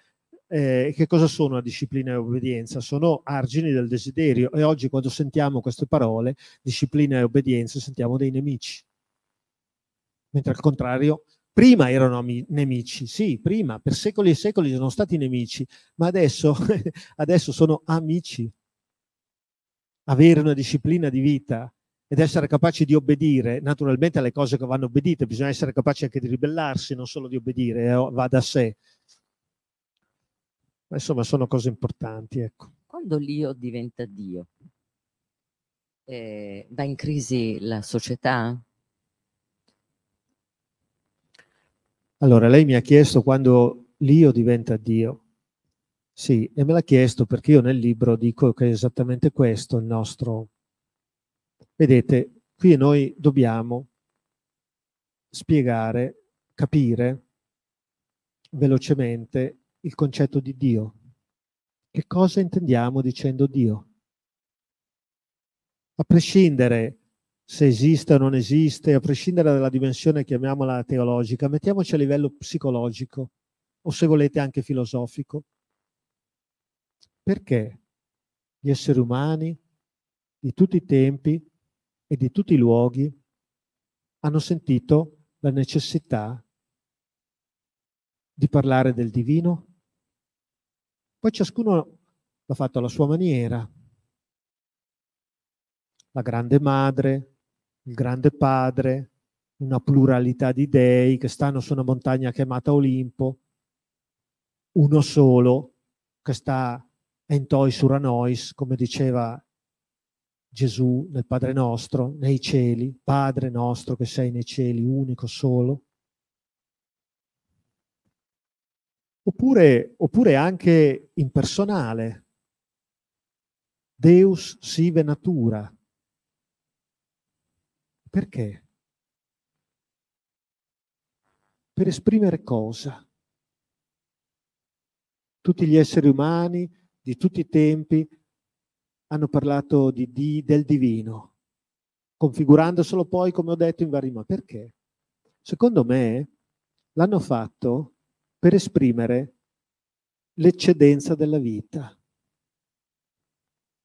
S3: eh, che cosa sono la disciplina e obbedienza? Sono argini del desiderio e oggi quando sentiamo queste parole, disciplina e obbedienza, sentiamo dei nemici. Mentre al contrario, prima erano nemici, sì, prima, per secoli e secoli sono stati nemici, ma adesso, adesso sono amici. Avere una disciplina di vita ed essere capaci di obbedire, naturalmente alle cose che vanno obbedite, bisogna essere capaci anche di ribellarsi, non solo di obbedire, eh, va da sé, ma insomma, sono cose
S1: importanti. Ecco. Quando l'io diventa Dio, eh, va in crisi la società?
S3: Allora, lei mi ha chiesto quando l'io diventa Dio. Sì, e me l'ha chiesto perché io nel libro dico che è esattamente questo il nostro... Vedete, qui noi dobbiamo spiegare, capire velocemente il concetto di Dio. Che cosa intendiamo dicendo Dio? A prescindere se esiste o non esiste, a prescindere dalla dimensione, chiamiamola teologica, mettiamoci a livello psicologico o se volete anche filosofico. Perché gli esseri umani di tutti i tempi e di tutti i luoghi hanno sentito la necessità di parlare del divino, poi ciascuno l'ha fatto alla sua maniera. La grande madre, il grande padre, una pluralità di dei che stanno su una montagna chiamata Olimpo, uno solo che sta in entoi suranois, come diceva Gesù nel Padre nostro, nei cieli, Padre nostro che sei nei cieli, unico solo. oppure, oppure anche impersonale. Deus sive natura. Perché? Per esprimere cosa? Tutti gli esseri umani di tutti i tempi hanno parlato di, di, del divino, configurandoselo poi, come ho detto, in vari modi. Perché? Secondo me l'hanno fatto per esprimere l'eccedenza della vita.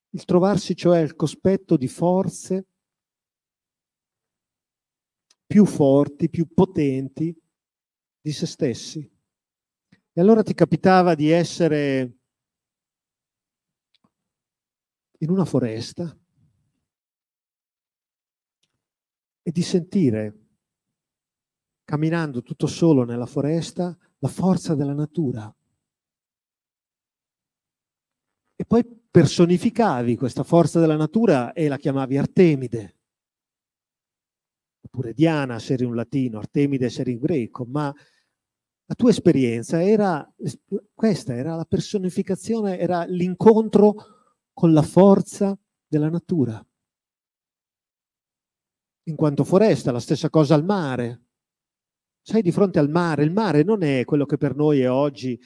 S3: Il trovarsi cioè al cospetto di forze più forti, più potenti di se stessi. E allora ti capitava di essere in una foresta e di sentire, camminando tutto solo nella foresta, la forza della natura. E poi personificavi questa forza della natura e la chiamavi Artemide, oppure Diana se eri un latino, Artemide se eri un greco, ma la tua esperienza era questa, era la personificazione, era l'incontro con la forza della natura. In quanto foresta, la stessa cosa al mare, sei di fronte al mare, il mare non è quello che per noi è oggi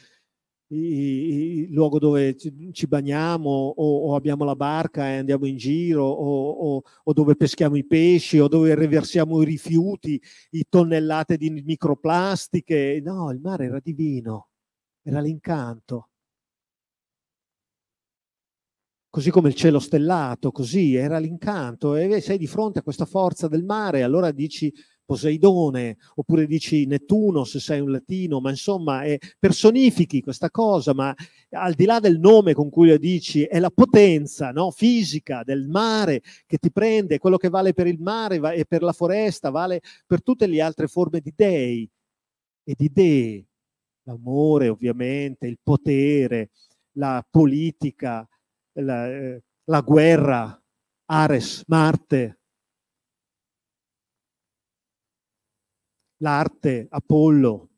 S3: il luogo dove ci bagniamo o, o, abbiamo la barca e andiamo in giro o, o, o, dove peschiamo i pesci o dove reversiamo i rifiuti, i tonnellate di microplastiche. No, il mare era divino, era l'incanto. Così come il cielo stellato, così era l'incanto. E sei di fronte a questa forza del mare, allora dici Poseidone, oppure dici Nettuno se sei un latino, ma insomma eh, personifichi questa cosa, ma al di là del nome con cui lo dici, è la potenza no? fisica del mare che ti prende, quello che vale per il mare va- e per la foresta, vale per tutte le altre forme di dei e di idee, l'amore ovviamente, il potere, la politica, la, eh, la guerra, Ares, Marte, l'arte, Apollo,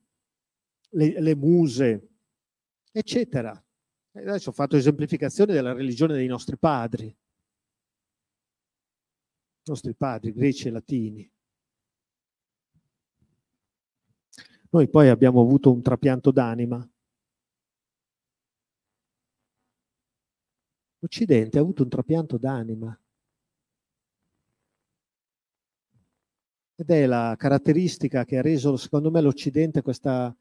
S3: le, le muse, eccetera. adesso ho fatto esemplificazione della religione dei nostri padri, i nostri padri greci e latini. Noi poi abbiamo avuto un trapianto d'anima. L'Occidente ha avuto un trapianto d'anima. ed è la caratteristica che ha reso, secondo me, l'Occidente questa,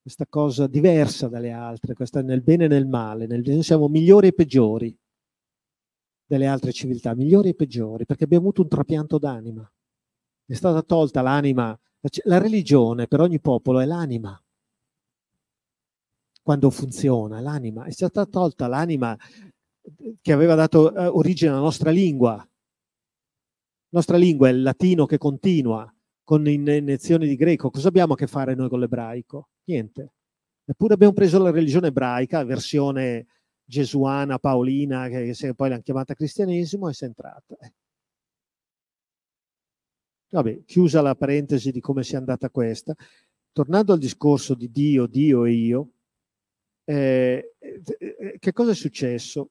S3: questa cosa diversa dalle altre, questa nel bene e nel male, nel, noi siamo migliori e peggiori delle altre civiltà, migliori e peggiori, perché abbiamo avuto un trapianto d'anima. È stata tolta l'anima, la, la religione per ogni popolo è l'anima. Quando funziona, l'anima, è stata tolta l'anima che aveva dato eh, origine alla nostra lingua, nostra lingua è il latino che continua con iniezioni di greco, cosa abbiamo a che fare noi con l'ebraico? Niente. Eppure abbiamo preso la religione ebraica, versione gesuana, paolina, che poi l'hanno chiamata cristianesimo, e si è entrata. Vabbè, chiusa la parentesi di come sia andata questa, tornando al discorso di Dio, Dio e io, eh, eh che cosa è successo?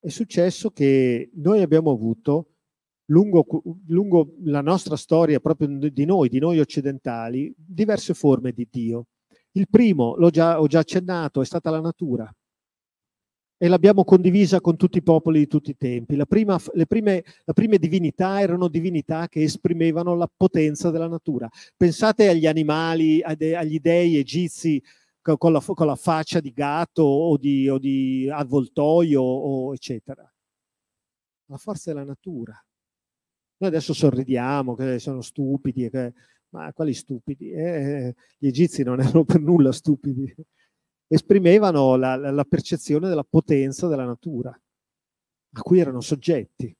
S3: È successo che noi abbiamo avuto lungo, lungo la nostra storia proprio di noi, di noi occidentali, diverse forme di Dio. Il primo, l'ho già, ho già accennato, è stata la natura e l'abbiamo condivisa con tutti i popoli di tutti i tempi. Prima, le, prime, le, prime, divinità erano divinità che esprimevano la potenza della natura. Pensate agli animali, agli dei egizi con la, con la faccia di gatto o di, o di avvoltoio, o eccetera. La forza della natura. Noi adesso sorridiamo che sono stupidi, che, ma quali stupidi? Eh, gli egizi non erano per nulla stupidi, esprimevano la, la percezione della potenza della natura a cui erano soggetti.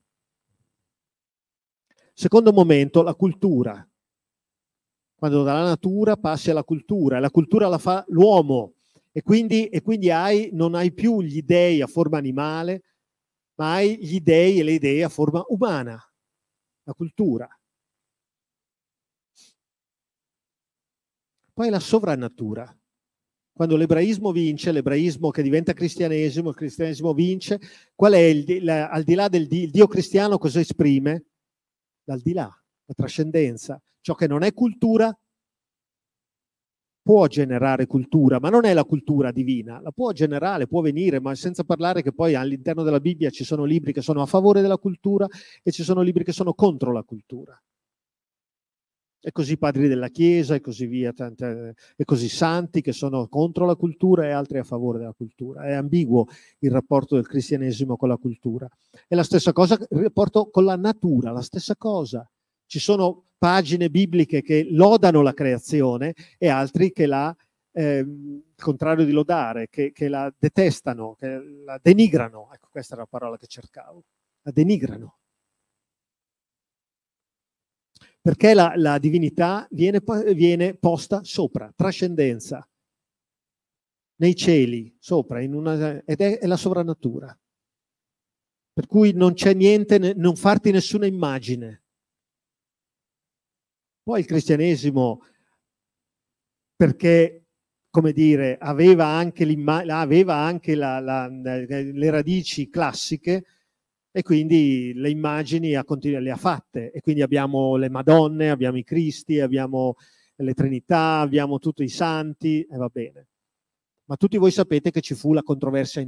S3: Secondo momento, la cultura. Quando dalla natura passi alla cultura, e la cultura la fa l'uomo, e quindi, e quindi hai, non hai più gli dèi a forma animale, ma hai gli dèi e le idee a forma umana la cultura. Poi la sovrannatura. Quando l'ebraismo vince, l'ebraismo che diventa cristianesimo, il cristianesimo vince, qual è il, la, al di là del di, Dio cristiano cosa esprime? L'al di là, la trascendenza, ciò che non è cultura può generare cultura, ma non è la cultura divina, la può generare, può venire, ma senza parlare che poi all'interno della Bibbia ci sono libri che sono a favore della cultura e ci sono libri che sono contro la cultura. E così padri della Chiesa e così via, tante, e così santi che sono contro la cultura e altri a favore della cultura. È ambiguo il rapporto del cristianesimo con la cultura. È la stessa cosa il rapporto con la natura, la stessa cosa. Ci sono pagine bibliche che lodano la creazione e altri che la, eh, contrario di lodare, che, che, la detestano, che la denigrano. Ecco, questa era la parola che cercavo. La denigrano. Perché la, la divinità viene, viene posta sopra, trascendenza, nei cieli, sopra, una, ed è, è la sovrannatura. Per cui non c'è niente, non farti nessuna immagine, poi il cristianesimo, perché come dire, aveva anche, aveva anche la, la, le radici classiche e quindi le immagini a le ha fatte. E quindi abbiamo le Madonne, abbiamo i Cristi, abbiamo le Trinità, abbiamo tutti i santi, e va bene. Ma tutti voi sapete che ci fu la controversia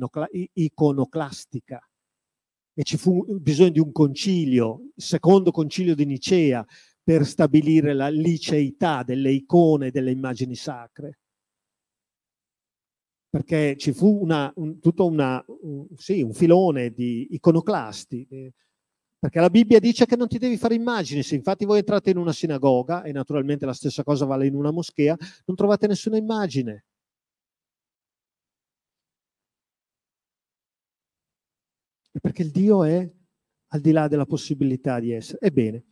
S3: iconoclastica e ci fu bisogno di un concilio, il secondo concilio di Nicea, per stabilire la liceità delle icone, e delle immagini sacre. Perché ci fu una, un, tutto una, un, sì, un filone di iconoclasti. Eh, perché la Bibbia dice che non ti devi fare immagini. Se infatti voi entrate in una sinagoga, e naturalmente la stessa cosa vale in una moschea, non trovate nessuna immagine. perché il Dio è al di là della possibilità di essere. Ebbene,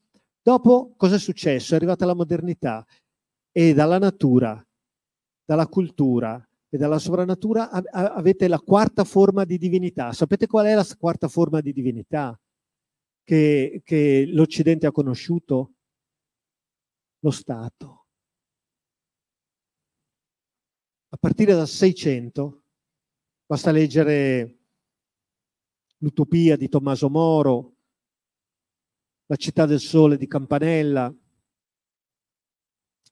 S3: Dopo cosa è successo? È arrivata la modernità e dalla natura, dalla cultura e dalla sovranatura a- a- avete la quarta forma di divinità. Sapete qual è la quarta forma di divinità che, che l'Occidente ha conosciuto? Lo Stato. A partire dal 600, basta leggere l'utopia di Tommaso Moro, la città del sole di Campanella,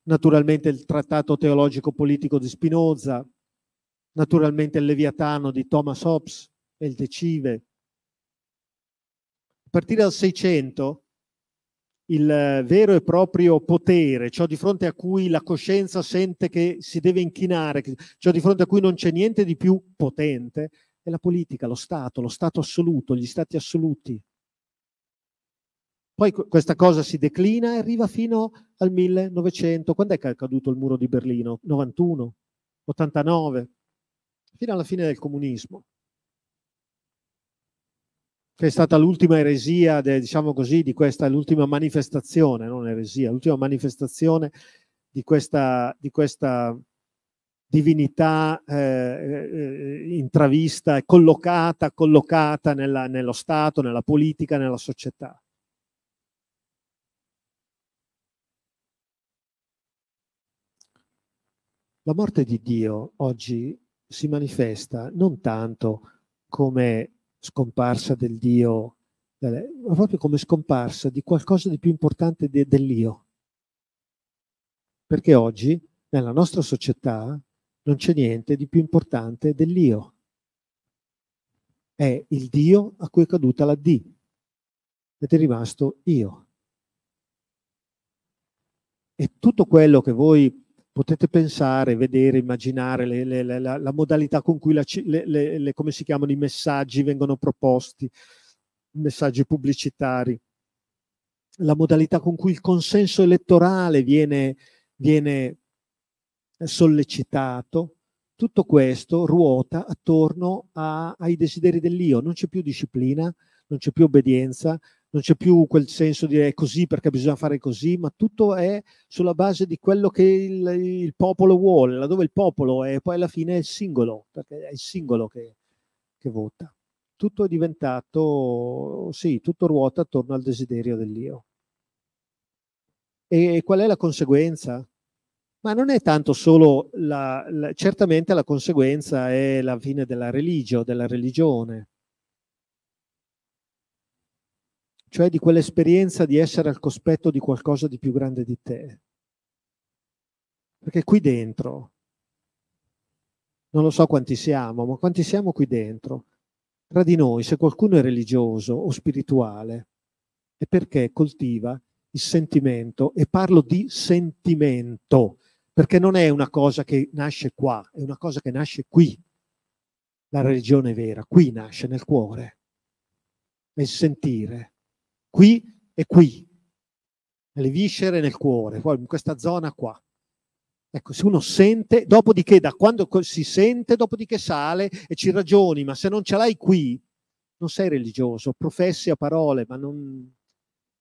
S3: naturalmente il trattato teologico-politico di Spinoza, naturalmente il Leviatano di Thomas Hobbes e il Decive. A partire dal Seicento, il vero e proprio potere, ciò di fronte a cui la coscienza sente che si deve inchinare, ciò di fronte a cui non c'è niente di più potente, è la politica, lo Stato, lo Stato assoluto, gli Stati assoluti. Poi questa cosa si declina e arriva fino al 1900. Quando è che è caduto il muro di Berlino? 91, 89, fino alla fine del comunismo, che è stata l'ultima eresia, de, diciamo così, di questa, l'ultima manifestazione, non eresia, l'ultima manifestazione di questa, di questa divinità eh, eh intravista e collocata, collocata nella, nello Stato, nella politica, nella società. La morte di Dio oggi si manifesta non tanto come scomparsa del Dio, ma proprio come scomparsa di qualcosa di più importante de, dell'io. Perché oggi nella nostra società non c'è niente di più importante dell'io. È il Dio a cui è caduta la D ed è rimasto io. E tutto quello che voi potete pensare, vedere, immaginare le, le, le, la, la, modalità con cui la, chiamano, i messaggi vengono proposti, messaggi pubblicitari, la modalità con cui il consenso elettorale viene, viene sollecitato, tutto questo ruota attorno a, ai desideri dell'io, non c'è più disciplina, non c'è più obbedienza, non c'è più quel senso di dire così perché bisogna fare così, ma tutto è sulla base di quello che il, il popolo vuole, laddove il popolo è, poi alla fine è il singolo, perché è il singolo che, che vota. Tutto è diventato, sì, tutto ruota attorno al desiderio dell'io. E qual è la conseguenza? Ma non è tanto solo, la, la, certamente la conseguenza è la fine della religio, della religione, cioè di quell'esperienza di essere al cospetto di qualcosa di più grande di te. Perché qui dentro, non lo so quanti siamo, ma quanti siamo qui dentro, tra di noi, se qualcuno è religioso o spirituale, è perché coltiva il sentimento, e parlo di sentimento, perché non è una cosa che nasce qua, è una cosa che nasce qui. La religione vera, qui nasce nel cuore, nel sentire qui e qui, nelle viscere nel cuore, poi in questa zona qua. Ecco, se uno sente, dopodiché da quando si sente, dopodiché sale e ci ragioni, ma se non ce l'hai qui, non sei religioso, professi a parole, ma non...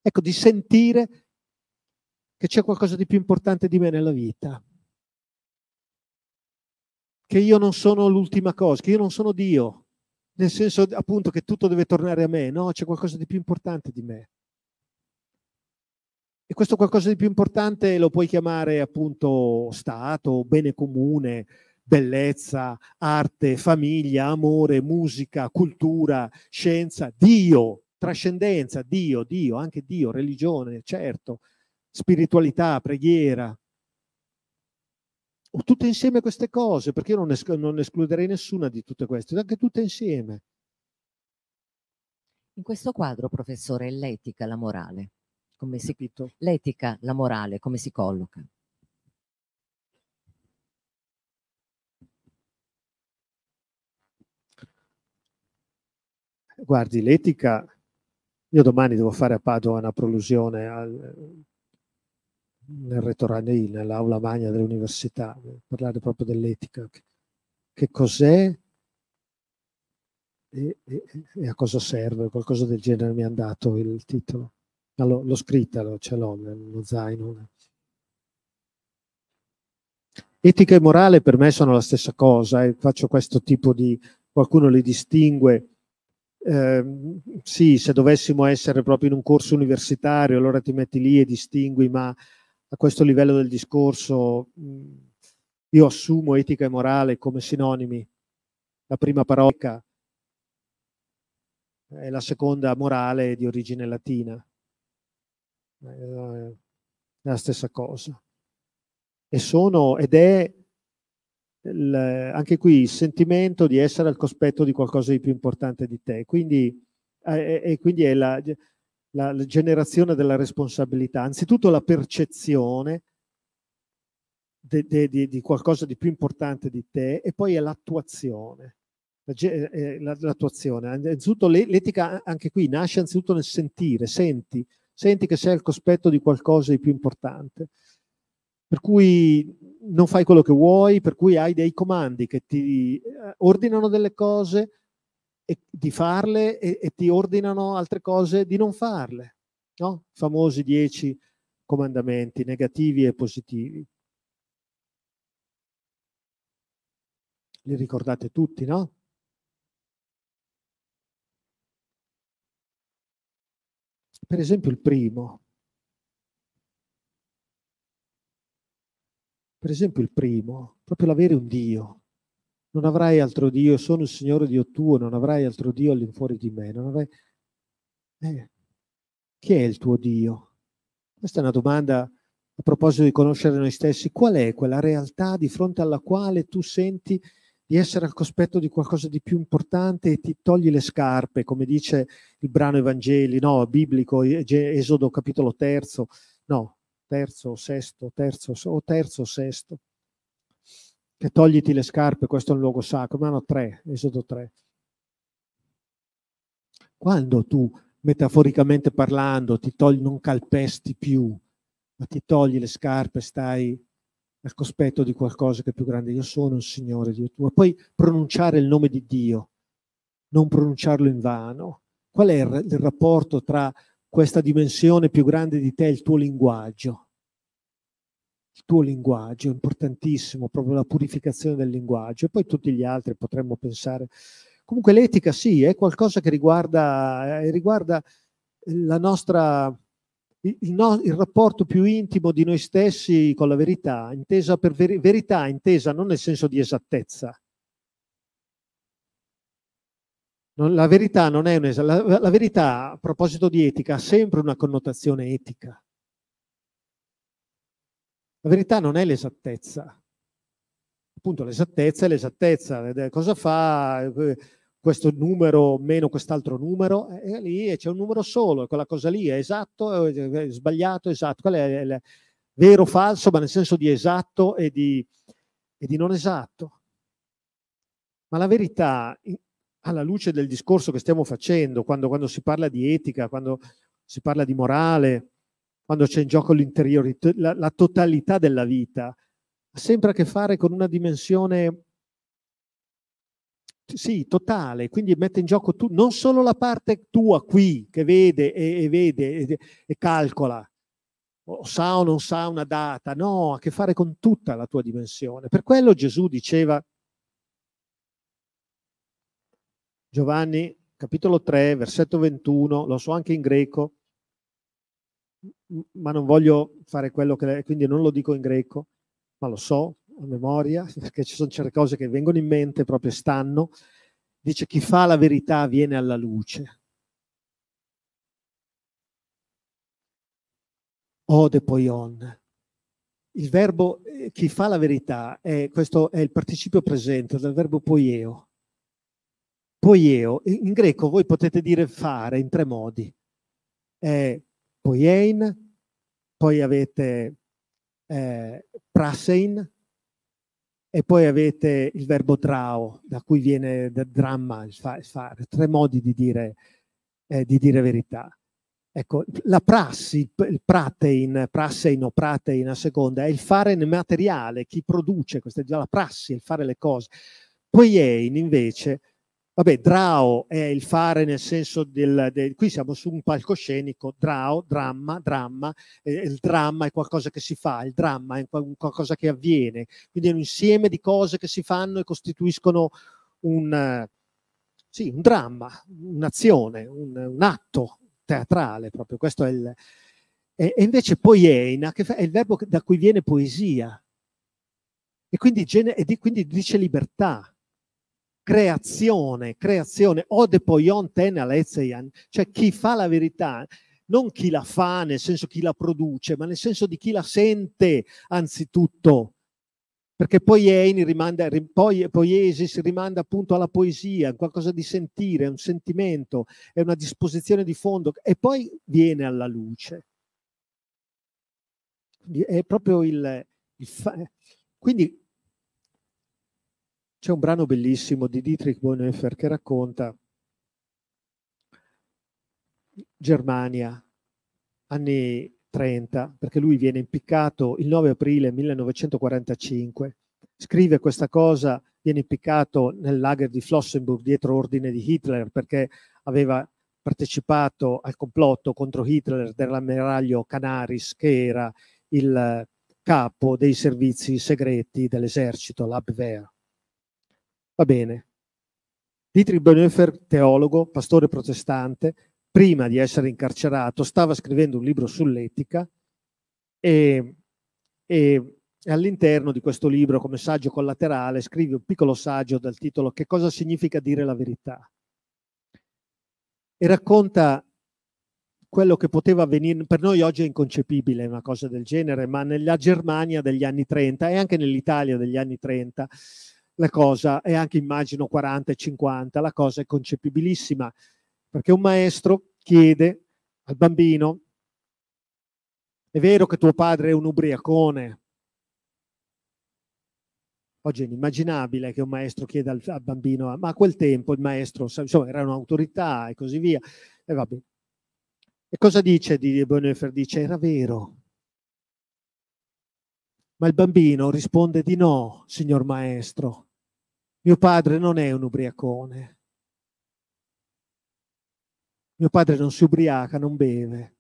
S3: Ecco, di sentire che c'è qualcosa di più importante di me nella vita, che io non sono l'ultima cosa, che io non sono Dio, nel senso appunto che tutto deve tornare a me, no? C'è qualcosa di più importante di me. E questo qualcosa di più importante lo puoi chiamare appunto Stato, bene comune, bellezza, arte, famiglia, amore, musica, cultura, scienza, Dio, trascendenza, Dio, Dio, anche Dio, religione, certo, spiritualità, preghiera, tutte insieme queste cose, perché io non, esc non escluderei nessuna di tutte queste, anche tutte
S1: insieme. In questo quadro, professore, l'etica, la morale, come si capito? L'etica, la morale, come si colloca?
S3: Guardi, l'etica, io domani devo fare a Padova una prolusione al, nel Retorani, nell'aula magna dell'università, parlare proprio dell'etica, che, cos'è e, e, e, a cosa serve, qualcosa del genere mi ha dato il titolo. Ma l'ho scritta, lo, ce l'ho nello zaino. Etica e morale per me sono la stessa cosa e eh, faccio questo tipo di... qualcuno li distingue. Eh, sì, se dovessimo essere proprio in un corso universitario, allora ti metti lì e distingui, ma a questo livello del discorso io assumo etica e morale come sinonimi, la prima parola e la seconda morale di origine latina, è eh, la stessa cosa. E sono, ed è il, anche qui il sentimento di essere al cospetto di qualcosa di più importante di te. Quindi, eh, e quindi è la, la, generazione della responsabilità, anzitutto la percezione de, de, de, di qualcosa di più importante di te e poi è l'attuazione. Eh, eh, l'attuazione, anzitutto l'etica anche qui nasce anzitutto nel sentire, senti, senti che sei al cospetto di qualcosa di più importante per cui non fai quello che vuoi, per cui hai dei comandi che ti eh, ordinano delle cose, e, di farle e, e, ti ordinano altre cose di non farle. No? I famosi dieci comandamenti negativi e positivi. Li ricordate tutti, no? Per esempio il primo. Per esempio il primo, proprio l'avere un Dio, non avrai altro Dio, sono il Signore Dio tuo, non avrai altro Dio all'infuori di me, non avrai... Eh, chi è il tuo Dio? Questa è una domanda a proposito di conoscere noi stessi. Qual è quella realtà di fronte alla quale tu senti di essere al cospetto di qualcosa di più importante e ti togli le scarpe, come dice il brano Evangeli, no, biblico, Esodo capitolo terzo, no, terzo, sesto, terzo, o terzo, sesto che togliti le scarpe, questo è un luogo sacro, ma no, tre, Esodo 3. Quando tu, metaforicamente parlando, ti togli, non calpesti più, ma ti togli le scarpe, stai al cospetto di qualcosa che è più grande. Io sono il Signore Dio tuo. E Poi pronunciare il nome di Dio, non pronunciarlo in vano. Qual è il, il rapporto tra questa dimensione più grande di te e il tuo linguaggio? il tuo linguaggio, importantissimo, proprio la purificazione del linguaggio, e poi tutti gli altri potremmo pensare. Comunque l'etica sì, è qualcosa che riguarda, eh, riguarda la nostra, il, no, il, rapporto più intimo di noi stessi con la verità, intesa per ver verità, intesa non nel senso di esattezza. Non, la verità non è un'esattezza, la, la verità a proposito di etica ha sempre una connotazione etica la verità non è l'esattezza. Appunto l'esattezza è l'esattezza. Cosa fa eh, questo numero meno quest'altro numero? E eh, eh, lì c'è un numero solo, quella cosa lì è esatto, è sbagliato, esatto. Qual è il vero, falso, ma nel senso di esatto e di, e di non esatto. Ma la verità, alla luce del discorso che stiamo facendo, quando, quando si parla di etica, quando si parla di morale, quando c'è in gioco l'interiorità, la, la totalità della vita, ha sempre a che fare con una dimensione sì, totale, quindi mette in gioco tu, non solo la parte tua qui che vede e, e vede e, e calcola, o sa o non sa una data, no, ha a che fare con tutta la tua dimensione. Per quello Gesù diceva, Giovanni capitolo 3, versetto 21, lo so anche in greco, ma non voglio fare quello che... quindi non lo dico in greco, ma lo so a memoria, perché ci sono certe cose che vengono in mente, proprio stanno. Dice chi fa la verità viene alla luce. Ode poion. Il verbo eh, chi fa la verità, è, questo è il participio presente del verbo poieo. Poieo, in greco voi potete dire fare in tre modi. È poi Ein, poi avete eh, prasein e poi avete il verbo trao, da cui viene da dramma, il fare, tre modi di dire, eh, di dire verità. Ecco, la prassi, il pratein, prasein o pratein a seconda, è il fare nel materiale, chi produce, questa è già la prassi, il fare le cose. Poi Poiein invece Vabbè, Drao è il fare nel senso del, del, qui siamo su un palcoscenico, Drao, dramma, dramma, eh, il dramma è qualcosa che si fa, il dramma è qualcosa che avviene, quindi è un insieme di cose che si fanno e costituiscono un, sì, un dramma, un'azione, un, un, atto teatrale proprio, questo è il... E, e invece poieina, che è il verbo da cui viene poesia, e quindi, e di, quindi dice libertà creazione, creazione, o de poion ten alezeian, cioè chi fa la verità, non chi la fa, nel senso chi la produce, ma nel senso di chi la sente anzitutto. Perché poi, rimanda, poi, poiesis rimanda appunto alla poesia, qualcosa di sentire, un sentimento, è una disposizione di fondo e poi viene alla luce. È proprio il, il fa- quindi c'è un brano bellissimo di Dietrich Bonhoeffer che racconta Germania, anni 30, perché lui viene impiccato il 9 aprile 1945, scrive questa cosa, viene impiccato nel lager di Flossenburg dietro ordine di Hitler perché aveva partecipato al complotto contro Hitler dell'ammiraglio Canaris che era il capo dei servizi segreti dell'esercito, l'Abwehr. Va bene. Dietrich Bonhoeffer, teologo, pastore protestante, prima di essere incarcerato, stava scrivendo un libro sull'etica e, e all'interno di questo libro, come saggio collaterale, scrive un piccolo saggio dal titolo Che cosa significa dire la verità? E racconta quello che poteva avvenire, per noi oggi è inconcepibile una cosa del genere, ma nella Germania degli anni 30 e anche nell'Italia degli anni 30 la cosa è anche immagino 40 e 50, la cosa è concepibilissima, perché un maestro chiede al bambino, è vero che tuo padre è un ubriacone, Oggi è inimmaginabile che un maestro chieda al, al, bambino, ma a quel tempo il maestro insomma, era un'autorità e così via. E, vabbè. e cosa dice di Bonhoeffer? Dice era vero. Ma il bambino risponde di no, signor maestro. Mio padre non è un ubriacone. Mio padre non si ubriaca, non beve.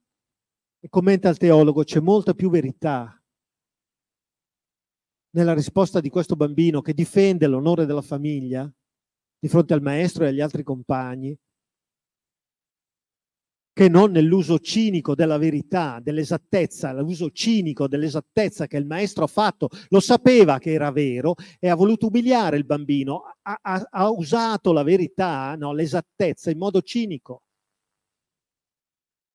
S3: E commenta il teologo, c'è molta più verità nella risposta di questo bambino che difende l'onore della famiglia di fronte al maestro e agli altri compagni, che non nell'uso cinico della verità, dell'esattezza, l'uso cinico dell'esattezza che il maestro ha fatto, lo sapeva che era vero e ha voluto umiliare il bambino, ha, ha, ha usato la verità, no, l'esattezza in modo cinico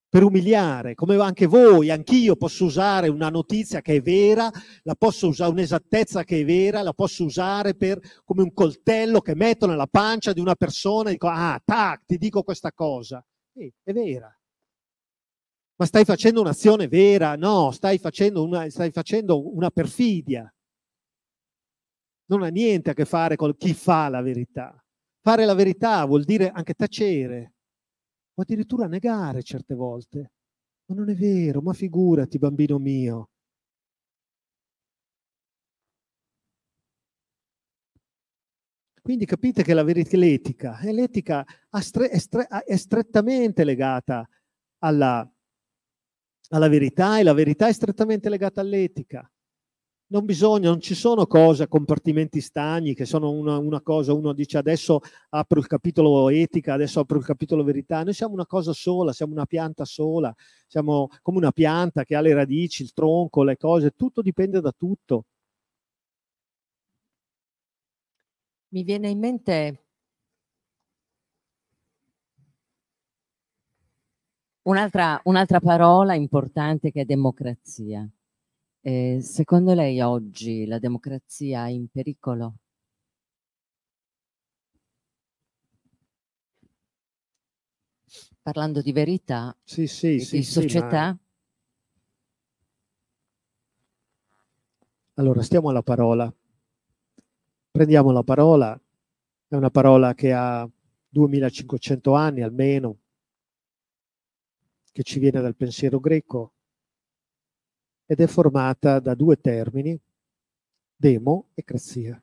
S3: per umiliare, come anche voi, anch'io posso usare una notizia che è vera, la posso usare, un'esattezza che è vera, la posso usare per, come un coltello che metto nella pancia di una persona e dico, ah, tac, ti dico questa cosa sì, è vera. Ma stai facendo un'azione vera? No, stai facendo una, stai facendo una perfidia. Non ha niente a che fare con chi fa la verità. Fare la verità vuol dire anche tacere, o addirittura negare certe volte. Ma non è vero, ma figurati, bambino mio. Quindi capite che, la verità, l'etica, eh, l'etica è, strettamente legata alla, alla verità e la verità è strettamente legata all'etica. Non bisogna, non ci sono cose, compartimenti stagni che sono una, una, cosa, uno dice adesso apro il capitolo etica, adesso apro il capitolo verità. Noi siamo una cosa sola, siamo una pianta sola, siamo come una pianta che ha le radici, il tronco, le cose, tutto dipende da tutto.
S1: mi viene in mente un'altra, un'altra parola importante che è democrazia. Eh, secondo lei oggi la democrazia è in pericolo? Parlando di verità, sì, sì, di, sì, di società. Ma...
S3: Allora, stiamo alla parola. Prendiamo la parola, è una parola che ha 2500 anni almeno, che ci viene dal pensiero greco ed è formata da due termini, demo e crazia.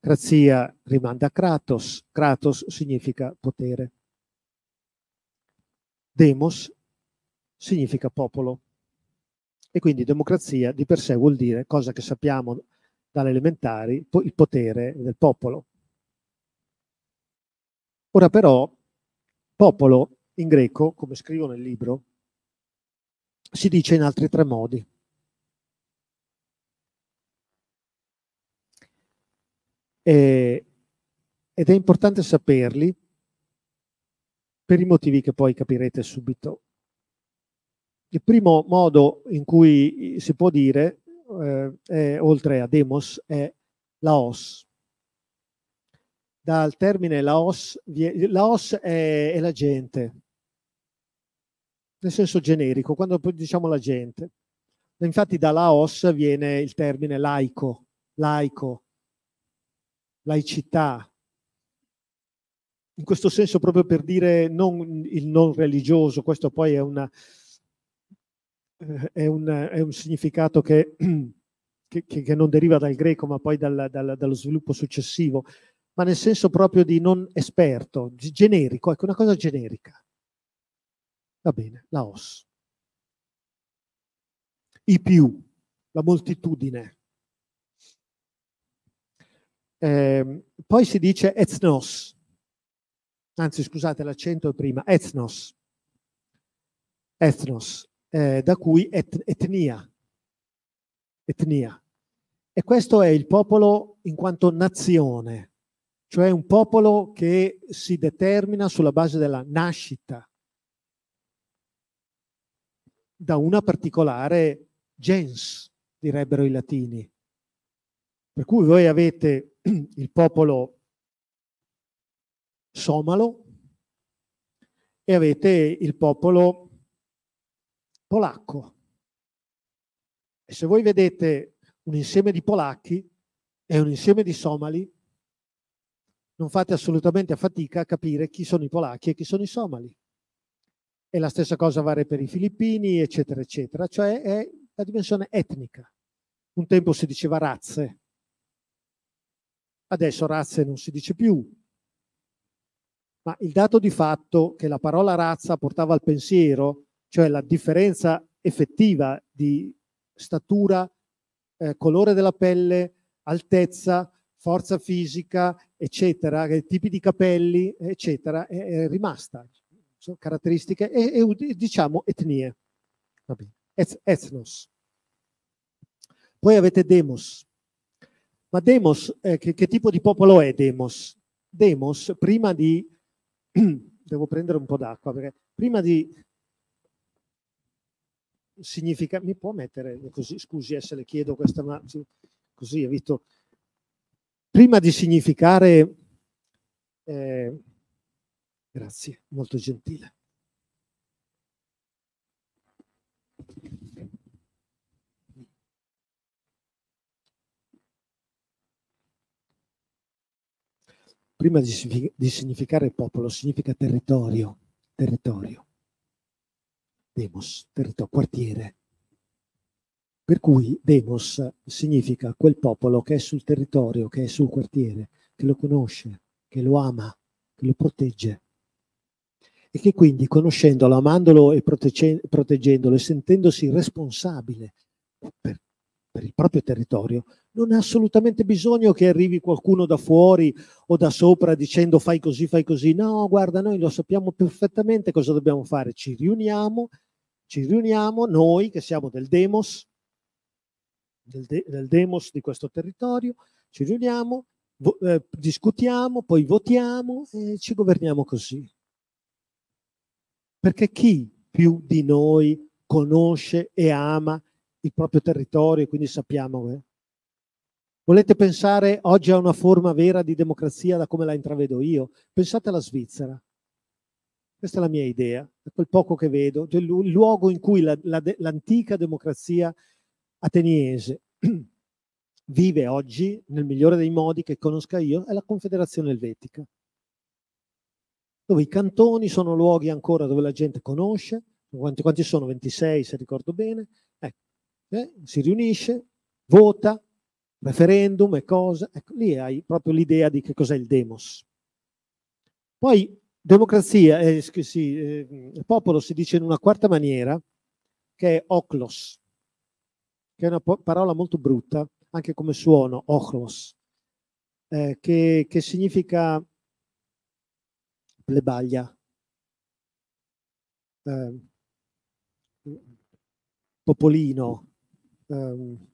S3: Crazia rimanda a Kratos, Kratos significa potere. Demos significa popolo. E quindi democrazia di per sé vuol dire, cosa che sappiamo dalle elementari il potere del popolo. Ora però, popolo in greco, come scrivo nel libro, si dice in altri tre modi. E, ed è importante saperli per i motivi che poi capirete subito. Il primo modo in cui si può dire eh, è, oltre a demos, è laos. Dal termine laos, laos è, è la gente, nel senso generico, quando diciamo la gente. Infatti da laos viene il termine laico, laico, laicità, in questo senso proprio per dire non il non religioso, questo poi è una, è un, è un, significato che, che, che, non deriva dal greco, ma poi dal, dal, dallo sviluppo successivo, ma nel senso proprio di non esperto, generico, ecco, una cosa generica. Va bene, Laos. I più, la moltitudine. Eh, poi si dice etnos, anzi scusate l'accento è prima, etnos, etnos, eh, da cui et- etnia. etnia. E questo è il popolo in quanto nazione, cioè un popolo che si determina sulla base della nascita da una particolare gens, direbbero i latini. Per cui voi avete il popolo somalo e avete il popolo polacco. E se voi vedete un insieme di polacchi e un insieme di somali, non fate assolutamente fatica a capire chi sono i polacchi e chi sono i somali. E la stessa cosa vale per i filippini, eccetera, eccetera. Cioè è la dimensione etnica. Un tempo si diceva razze, adesso razze non si dice più. Ma il dato di fatto che la parola razza portava al pensiero cioè la differenza effettiva di statura, eh, colore della pelle, altezza, forza fisica, eccetera, tipi di capelli, eccetera, è, è rimasta. Sono caratteristiche e, e diciamo etnie. Va bene. Et, ethnos. Poi avete Demos. Ma Demos, eh, che, che, tipo di popolo è Demos? Demos, prima di... devo prendere un po' d'acqua perché prima di significa, mi può mettere così, scusi eh, se le chiedo questa, ma così visto prima di significare, eh, grazie, molto gentile. Prima di, di significare popolo significa territorio, territorio demos, territorio, quartiere. Per cui demos significa quel popolo che è sul territorio, che è sul quartiere, che lo conosce, che lo ama, che lo protegge. E che quindi conoscendolo, amandolo e protege proteggendolo e sentendosi responsabile per, per il proprio territorio, non ha assolutamente bisogno che arrivi qualcuno da fuori o da sopra dicendo fai così, fai così. No, guarda, noi lo sappiamo perfettamente cosa dobbiamo fare. Ci riuniamo, ci riuniamo noi che siamo del demos, del, de- del demos di questo territorio, ci riuniamo, vo- eh, discutiamo, poi votiamo e ci governiamo così. Perché chi più di noi conosce e ama il proprio territorio, e quindi sappiamo... Eh, Volete pensare oggi a una forma vera di democrazia da come la intravedo io? Pensate alla Svizzera. Questa è la mia idea, da quel poco che vedo, del luogo in cui la, la, l'antica democrazia ateniese vive oggi, nel migliore dei modi che conosca io, è la Confederazione Elvetica, dove i cantoni sono luoghi ancora dove la gente conosce, quanti, quanti sono? 26 se ricordo bene, ecco, eh, si riunisce, vota, referendum e cosa, ecco, lì hai proprio l'idea di che cos'è il demos. Poi democrazia, eh, sì, eh, popolo si dice in una quarta maniera, che è oklos, che è una parola molto brutta, anche come suono, oklos, eh, che, che significa plebaglia, eh, popolino, mm, ehm,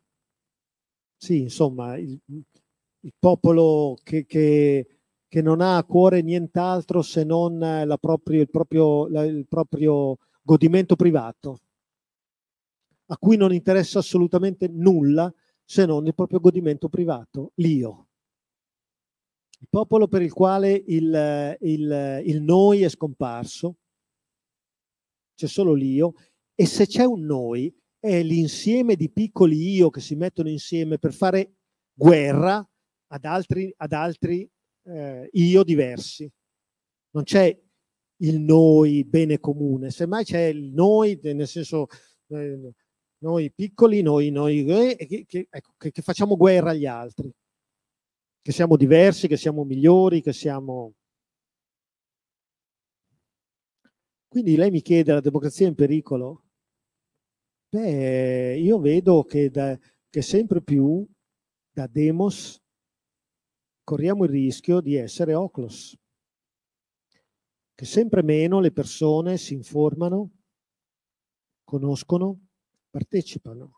S3: sì, insomma,
S4: il, il
S3: popolo che, che, che, non ha a cuore nient'altro se non la proprio, il, proprio, la, il proprio godimento privato, a cui non interessa assolutamente nulla se non il proprio godimento privato, l'io. Il popolo per il quale il, il, il noi è scomparso, c'è solo l'io, e se c'è un noi è l'insieme di piccoli io che si mettono insieme per fare guerra ad altri, ad altri eh, io diversi. Non c'è il noi bene comune, semmai c'è il noi, nel senso eh, noi piccoli, noi, noi eh, che, che, ecco, che, che facciamo guerra agli altri, che siamo diversi, che siamo migliori, che siamo... Quindi lei mi chiede la democrazia è in pericolo? Beh, io vedo che, da, che sempre più da demos corriamo il rischio di essere oclos, che sempre meno le persone si informano, conoscono, partecipano.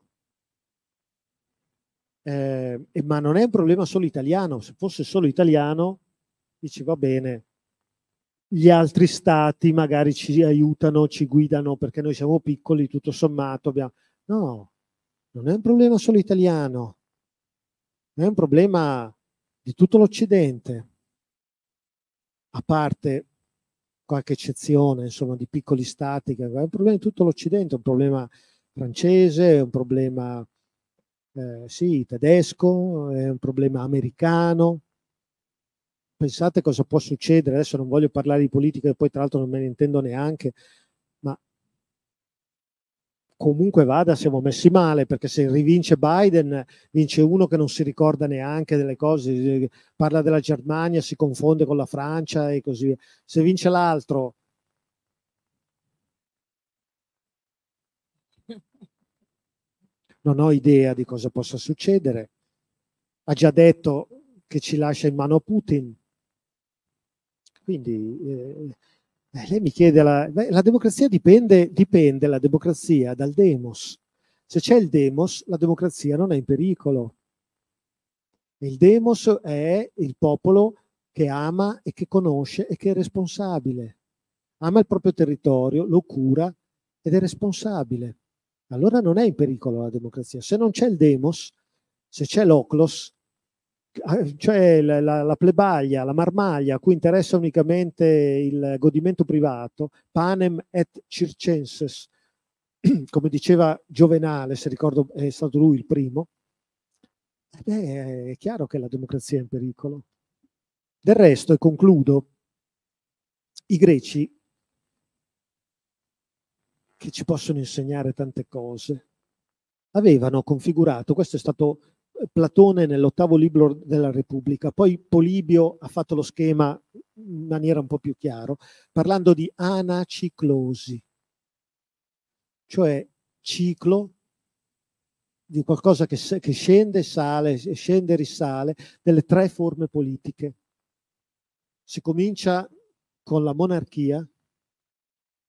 S3: Eh, ma non è un problema solo italiano, se fosse solo italiano dici va bene, gli altri stati magari ci aiutano, ci guidano perché noi siamo piccoli, tutto sommato abbiamo... No, non è un problema solo italiano, è un problema di tutto l'Occidente, a parte qualche eccezione, insomma, di piccoli stati, che è un problema di tutto l'Occidente, è un problema francese, è un problema, eh, sì, tedesco, è un problema americano, pensate cosa può succedere, adesso non voglio parlare di politica e poi tra l'altro non me ne intendo neanche, ma comunque vada siamo messi male perché se rivince Biden vince uno che non si ricorda neanche delle cose, eh, parla della Germania, si confonde con la Francia e così via. Se vince l'altro... Non ho idea di cosa possa succedere. Ha già detto che ci lascia in mano Putin. Quindi eh, eh, lei mi chiede, la, la democrazia dipende, dipende la democrazia dal demos. Se c'è il demos, la democrazia non è in pericolo. Il demos è il popolo che ama e che conosce e che è responsabile. Ama il proprio territorio, lo cura ed è responsabile. Allora non è in pericolo la democrazia. Se non c'è il demos, se c'è l'oclos, Ah, cioè la, la, la plebaglia, la marmaglia a cui interessa unicamente il godimento privato, panem et circenses, come diceva Giovenale, se ricordo è stato lui il primo, eh beh, è chiaro che la democrazia è in pericolo. Del resto, e concludo, i greci che ci possono insegnare tante cose, avevano configurato, questo è stato Platone nell'ottavo libro della Repubblica, poi Polibio ha fatto lo schema in maniera un po' più chiaro, parlando di anaciclosi, cioè ciclo di qualcosa che, che scende e sale, scende e risale, delle tre forme politiche. Si comincia con la monarchia,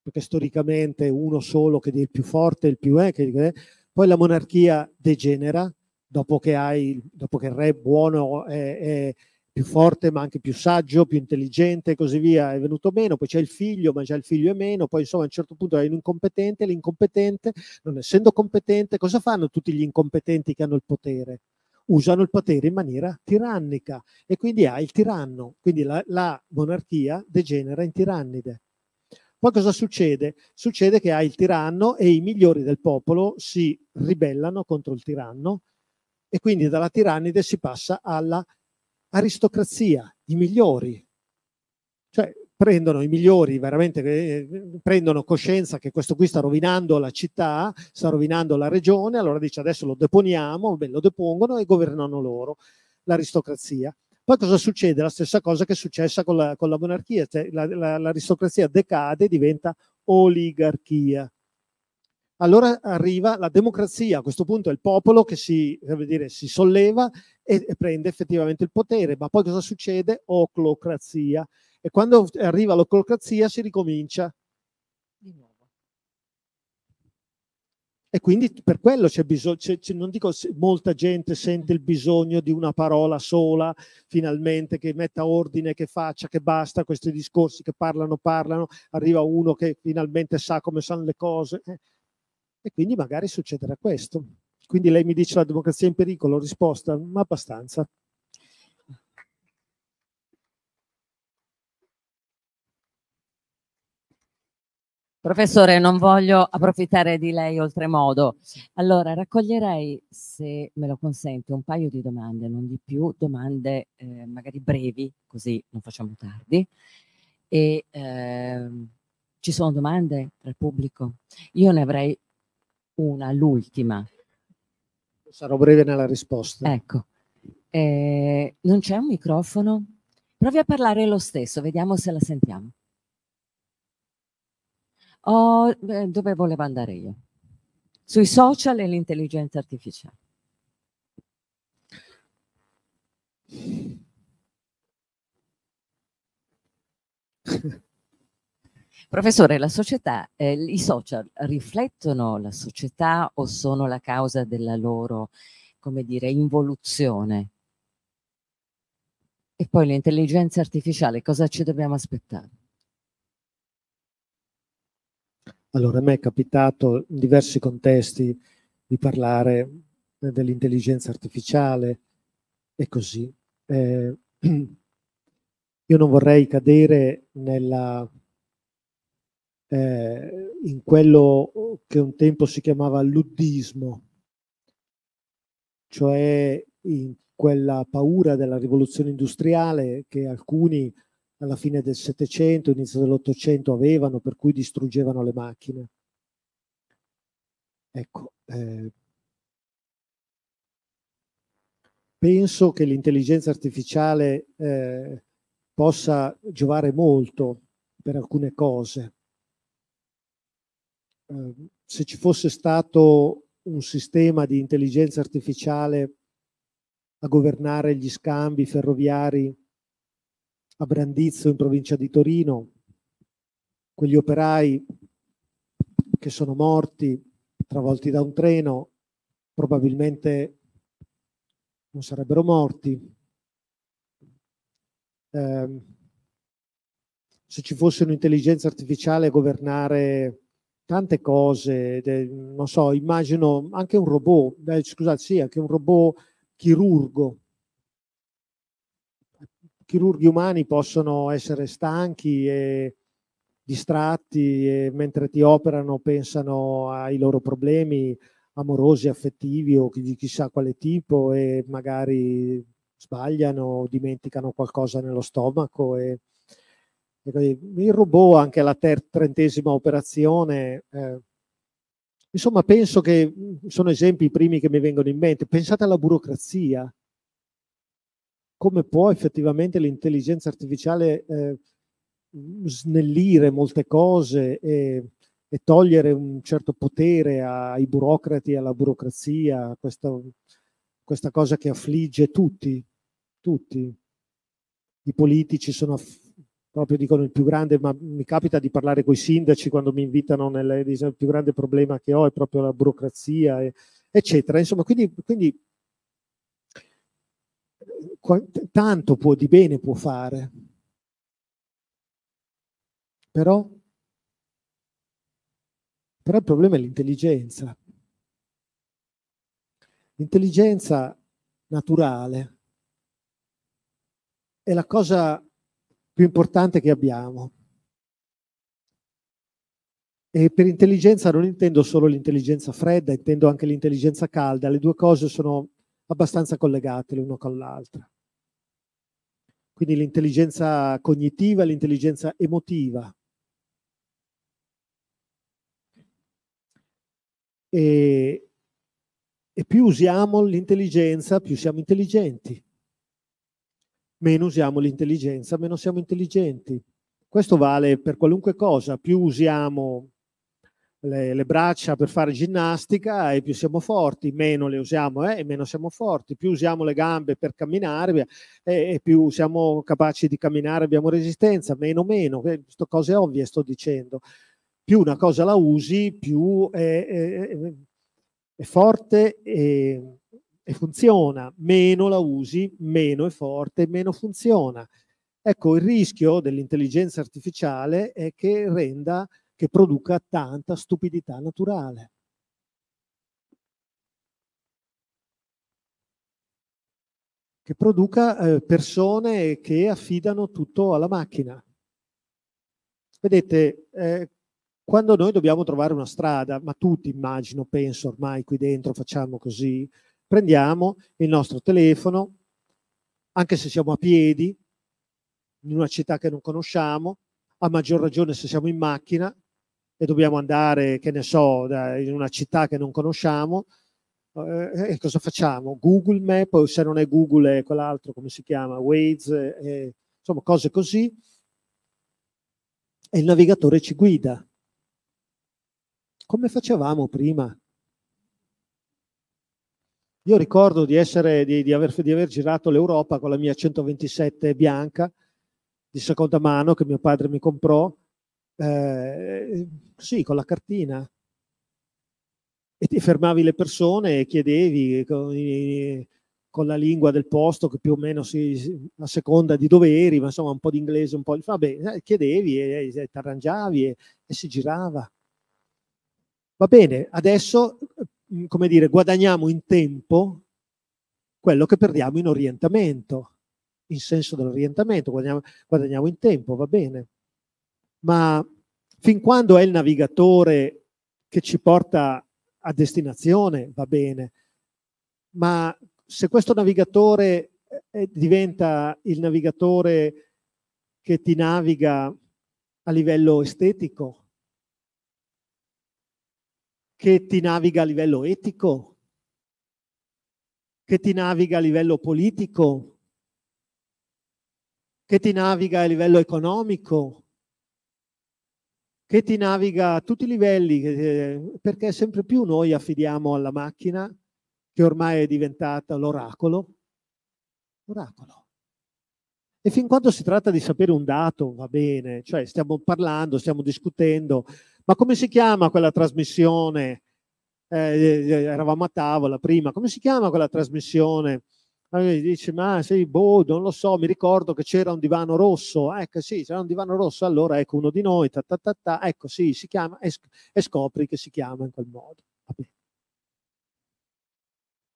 S3: perché storicamente uno solo che è il più forte, il più è, eh, eh, poi la monarchia degenera, dopo che, hai, dopo che il re buono è, è più forte ma anche più saggio, più intelligente e così via, è venuto meno, poi c'è il figlio ma già il figlio è meno, poi insomma a un certo punto hai un incompetente, l'incompetente non essendo competente, cosa fanno tutti gli incompetenti che hanno il potere? Usano il potere in maniera tirannica e quindi hai il tiranno, quindi la, la monarchia degenera in tirannide. Poi cosa succede? Succede che hai il tiranno e i migliori del popolo si ribellano contro il tiranno e quindi dalla tirannide si passa alla aristocrazia, i migliori. Cioè prendono i migliori, veramente eh, prendono coscienza che questo qui sta rovinando la città, sta rovinando la regione, allora dice adesso lo deponiamo, beh, lo depongono e governano loro, l'aristocrazia. Poi cosa succede? La stessa cosa che è successa con la, con la monarchia, cioè l'aristocrazia la, la, decade e diventa oligarchia allora arriva la democrazia, a questo punto è il popolo che si, dire, si solleva e, e, prende effettivamente il potere, ma poi cosa succede? Oclocrazia. E quando arriva l'oclocrazia si ricomincia di nuovo. E quindi per quello c'è bisogno, non dico molta gente sente il bisogno di una parola sola, finalmente, che metta ordine, che faccia, che basta questi discorsi che parlano, parlano, arriva uno che finalmente sa come sanno le cose. Eh e quindi magari succederà questo. Quindi lei mi dice la democrazia è in pericolo, risposta, ma abbastanza.
S1: Professore, non voglio approfittare di lei oltremodo. Allora, raccoglierei, se me lo consente, un paio di domande, non di più, domande eh, magari brevi, così non facciamo tardi. E, eh, ci sono domande dal pubblico? Io ne avrei una, l'ultima.
S3: Sarò breve nella risposta.
S1: Ecco, eh, non c'è un microfono? Provi a parlare lo stesso, vediamo se la sentiamo. Oh, eh, dove volevo andare io? Sui social e l'intelligenza artificiale. Professore, la società, eh, i social riflettono la società o sono la causa della loro, come dire, involuzione? E poi l'intelligenza artificiale, cosa ci dobbiamo aspettare?
S3: Allora, a me è capitato in diversi contesti di parlare dell'intelligenza artificiale e così. Eh, io non vorrei cadere nella eh, in quello che un tempo si chiamava luddismo, cioè in quella paura della rivoluzione industriale che alcuni alla fine del Settecento, inizio dell'Ottocento avevano, per cui distruggevano le macchine. Ecco, eh, penso che l'intelligenza artificiale eh, possa giovare molto per alcune cose Ehm, se ci fosse stato un sistema di intelligenza artificiale a governare gli scambi ferroviari a Brandizzo in provincia di Torino, quegli operai che sono morti travolti da un treno probabilmente non sarebbero morti. Eh, se ci fosse un'intelligenza artificiale a governare tante cose, de, non so, immagino anche un robot, eh, scusate, sì, anche un robot chirurgo. Chirurghi umani possono essere stanchi e distratti e mentre ti operano pensano ai loro problemi amorosi, affettivi o di chissà quale tipo e magari sbagliano, dimenticano qualcosa nello stomaco e il robot anche la trentesima operazione. Eh, insomma, penso che sono esempi i primi che mi vengono in mente. Pensate alla burocrazia, come può effettivamente l'intelligenza artificiale eh, snellire molte cose e, e, togliere un certo potere ai burocrati, alla burocrazia, questa, questa cosa che affligge tutti, tutti. I politici sono afflitti proprio dicono il più grande, ma mi capita di parlare con i sindaci quando mi invitano, nelle, diciamo, il più grande problema che ho è proprio la burocrazia, e, eccetera. Insomma, quindi, quindi tanto può, di bene può fare, però, però il problema è l'intelligenza. L'intelligenza naturale è la cosa più importante che abbiamo. E per intelligenza non intendo solo l'intelligenza fredda, intendo anche l'intelligenza calda, le due cose sono abbastanza collegate l'una con l'altra. Quindi l'intelligenza cognitiva e l'intelligenza emotiva. E, e più usiamo l'intelligenza, più siamo intelligenti meno usiamo l'intelligenza, meno siamo intelligenti. Questo vale per qualunque cosa, più usiamo le, le, braccia per fare ginnastica e più siamo forti, meno le usiamo eh, e meno siamo forti, più usiamo le gambe per camminare eh, e più siamo capaci di camminare, abbiamo resistenza, meno meno, eh, cose ovvie sto dicendo. Più una cosa la usi, più è, è, è, è forte e e funziona, meno la usi, meno è forte, meno funziona. Ecco, il rischio dell'intelligenza artificiale è che renda, che produca tanta stupidità naturale. Che produca eh, persone che affidano tutto alla macchina. Vedete, eh, quando noi dobbiamo trovare una strada, ma tutti immagino, penso ormai qui dentro facciamo così, prendiamo il nostro telefono, anche se siamo a piedi, in una città che non conosciamo, a maggior ragione se siamo in macchina e dobbiamo andare, che ne so, in una città che non conosciamo, eh, cosa facciamo? Google Map, o se non è Google è quell'altro, come si chiama, Waze, eh, eh insomma cose così, e il navigatore ci guida. Come facevamo prima? Io ricordo di, essere, di, di, aver, di aver girato l'Europa con la mia 127 bianca di seconda mano che mio padre mi comprò, eh, sì, con la cartina. E ti fermavi le persone e chiedevi eh, con, i, con la lingua del posto, che più o meno si, a seconda di dove eri, ma insomma un po' di inglese, un po' di... Vabbè, eh, chiedevi e, e ti arrangiavi e, e si girava. Va bene, adesso Mm, come dire, guadagniamo in tempo quello che perdiamo in orientamento, in senso dell'orientamento, guadagniamo, guadagniamo in tempo, va bene. Ma fin quando è il navigatore che ci porta a destinazione, va bene. Ma se questo navigatore eh, diventa il navigatore che ti naviga a livello estetico, che ti naviga a livello etico, che ti naviga a livello politico, che ti naviga a livello economico, che ti naviga a tutti i livelli, eh, perché sempre più noi affidiamo alla macchina, che ormai è diventata l'oracolo, oracolo. E fin quando si tratta di sapere un dato, va bene, cioè stiamo parlando, stiamo discutendo, ma come si chiama quella trasmissione? Eh, eh, eh, eravamo a tavola prima, come si chiama quella trasmissione? Allora dice, ma sì, boh, non lo so, mi ricordo che c'era un divano rosso, ecco sì, c'era un divano rosso, allora ecco uno di noi, ta, ta, ta, ta ecco sì, si chiama, e, e scopri che si chiama in quel modo. Vabbè.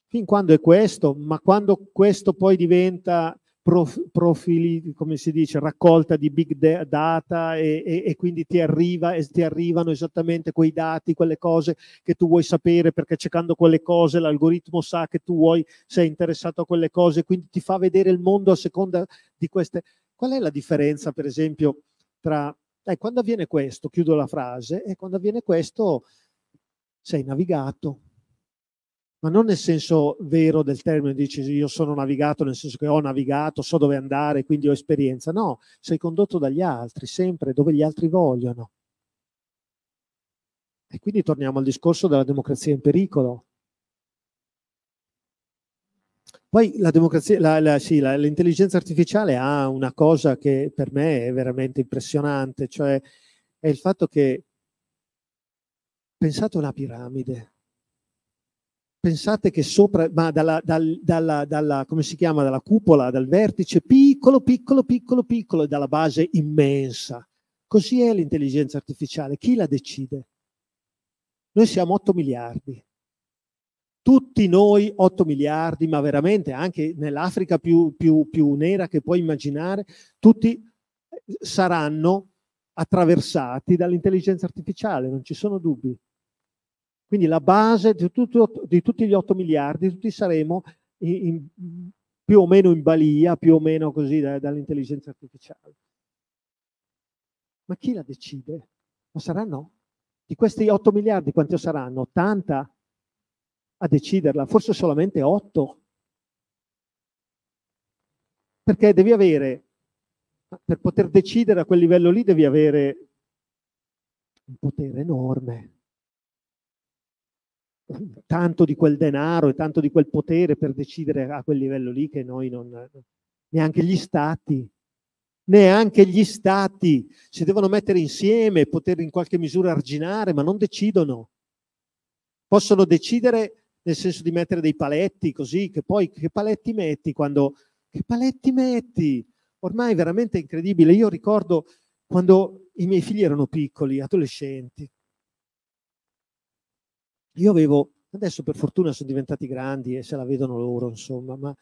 S3: Fin quando è questo, ma quando questo poi diventa profili, come si dice, raccolta di big data e, e, e quindi ti, arriva, e ti, arrivano esattamente quei dati, quelle cose che tu vuoi sapere perché cercando quelle cose l'algoritmo sa che tu vuoi, sei interessato a quelle cose, quindi ti fa vedere il mondo a seconda di queste. Qual è la differenza, per esempio, tra eh, quando avviene questo, chiudo la frase, e quando avviene questo sei navigato, ma non nel senso vero del termine, dici io sono navigato nel senso che ho navigato, so dove andare, quindi ho esperienza. No, sei condotto dagli altri, sempre dove gli altri vogliono. E quindi torniamo al discorso della democrazia in pericolo. Poi la l'intelligenza sì, l'intelligenza artificiale ha una cosa che per me è veramente impressionante, cioè è il fatto che pensate a una piramide pensate che sopra, ma dalla, dal, dalla, dalla, come si chiama, dalla cupola, dal vertice piccolo, piccolo, piccolo, piccolo e dalla base immensa. Così è l'intelligenza artificiale. Chi la decide? Noi siamo 8 miliardi. Tutti noi 8 miliardi, ma veramente anche nell'Africa più, più, più nera che puoi immaginare, tutti eh, saranno attraversati dall'intelligenza artificiale, non ci sono dubbi. Quindi la base di, tutto, di tutti gli 8 miliardi, tutti saremo in, in, più o meno in balia, più o meno così da, dall'intelligenza artificiale. Ma chi la decide? Ma saranno? Di questi 8 miliardi quanti saranno? 80 a deciderla, forse solamente 8. Perché devi avere, per poter decidere a quel livello lì, devi avere un potere enorme tanto di quel denaro e tanto di quel potere per decidere a quel livello lì che noi non, neanche gli stati, neanche gli stati si devono mettere insieme, poter in qualche misura arginare, ma non decidono. Possono decidere nel senso di mettere dei paletti così, che poi che paletti metti quando... Che paletti metti? Ormai è veramente incredibile. Io ricordo quando i miei figli erano piccoli, adolescenti, io avevo, adesso per fortuna sono diventati grandi e se la vedono loro, insomma, ma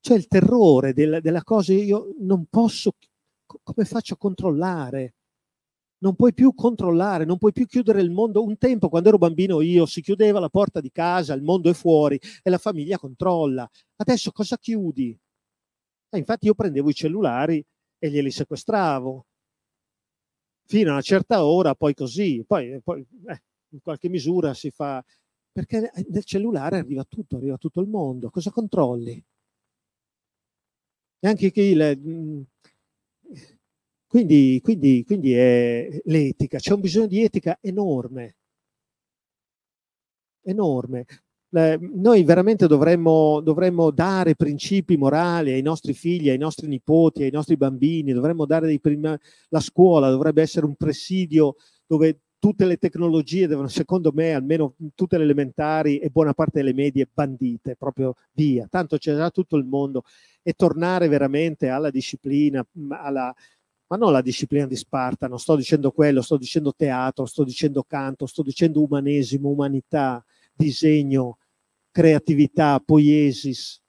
S3: c'è il terrore del, della cosa, io non posso, come faccio a controllare? Non puoi più controllare, non puoi più chiudere il mondo. Un tempo, quando ero bambino io, si chiudeva la porta di casa, il mondo è fuori e la famiglia controlla. Adesso cosa chiudi? Eh, infatti io prendevo i cellulari e glieli sequestravo fino a una certa ora, poi così, poi, poi eh, in qualche misura si fa, perché nel cellulare arriva tutto, arriva tutto il mondo, cosa controlli? E anche chi le, mm, quindi, quindi, quindi è l'etica, c'è un bisogno di etica enorme, enorme. Eh, noi veramente dovremmo, dovremmo, dare principi morali ai nostri figli, ai nostri nipoti, ai nostri bambini, dovremmo dare dei prima... la scuola dovrebbe essere un presidio dove tutte le tecnologie devono, secondo me, almeno tutte le elementari e buona parte delle medie bandite, proprio via. Tanto c'è già tutto il mondo e tornare veramente alla disciplina, alla, ma non la disciplina di Sparta, non sto dicendo quello, sto dicendo teatro, sto dicendo canto, sto dicendo umanesimo, umanità, disegno, creatività, poiesis,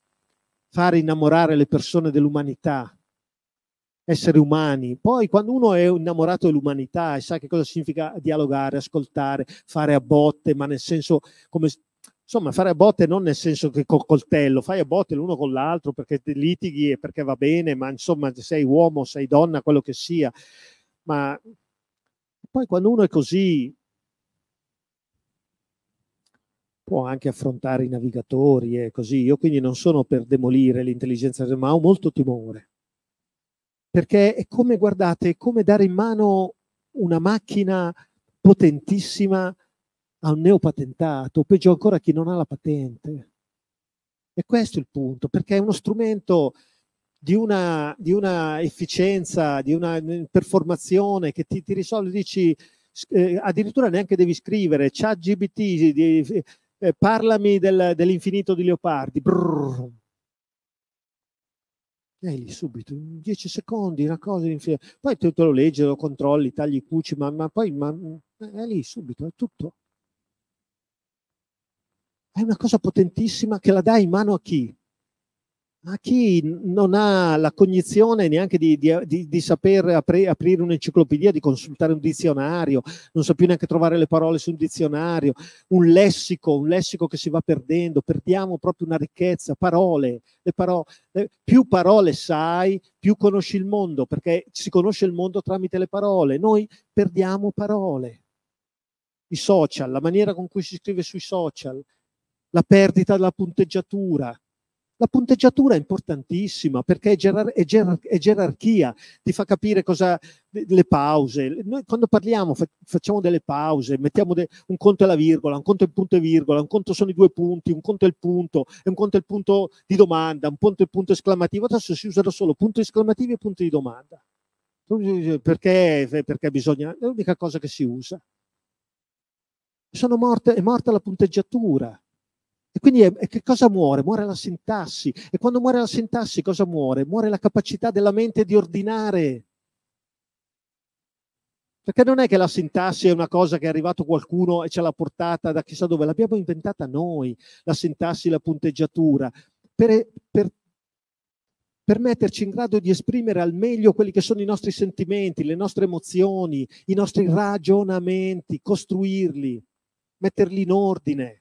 S3: far innamorare le persone dell'umanità, esseri umani. Poi quando uno è innamorato dell'umanità e sa che cosa significa dialogare, ascoltare, fare a botte, ma nel senso come insomma, fare a botte non nel senso che col coltello, fai a botte l'uno con l'altro perché litighi e perché va bene, ma insomma, sei uomo, sei donna, quello che sia. Ma poi quando uno è così può anche affrontare i navigatori e così. Io quindi non sono per demolire l'intelligenza, ma ho molto timore perché è come, guardate, è come dare in mano una macchina potentissima a un neopatentato, o peggio ancora a chi non ha la patente. E questo è il punto, perché è uno strumento di una, di una efficienza, di una performazione che ti, ti risolve, dici, eh, addirittura neanche devi scrivere, chat GBT, di, eh, eh, parlami del, dell'infinito di Leopardi, brrr, è lì subito, in dieci secondi, una cosa, infine. poi te, te lo leggi, lo controlli, tagli, cuci, ma, ma poi ma, eh, è lì subito, è tutto. È una cosa potentissima che la dai in mano a chi? ma chi non ha la cognizione neanche di, di, di, di saper apri, aprire un'enciclopedia, di consultare un dizionario, non sa più neanche trovare le parole su un dizionario, un lessico, un lessico che si va perdendo, perdiamo proprio una ricchezza, parole, parole più parole sai, più conosci il mondo, perché si conosce il mondo tramite le parole, noi perdiamo parole. I social, la maniera con cui si scrive sui social, la perdita della punteggiatura, la punteggiatura è importantissima perché è, gerar- è, gerar- è gerarchia, ti fa capire cosa, le pause. Noi quando parliamo fa- facciamo delle pause, mettiamo de- un conto è la virgola, un conto è il punto e virgola, un conto sono i due punti, un conto è il punto, e un conto è il punto di domanda, un conto è il punto esclamativo. Adesso si usano solo punto esclamativo e punto di domanda. Perché, perché bisogna, è l'unica cosa che si usa. Morte, è morta la punteggiatura. E quindi è, è che cosa muore? Muore la sintassi. E quando muore la sintassi cosa muore? Muore la capacità della mente di ordinare. Perché non è che la sintassi è una cosa che è arrivato qualcuno e ce l'ha portata da chissà dove, l'abbiamo inventata noi, la sintassi, la punteggiatura, per, per, per, metterci in grado di esprimere al meglio quelli che sono i nostri sentimenti, le nostre emozioni, i nostri ragionamenti, costruirli, metterli in ordine.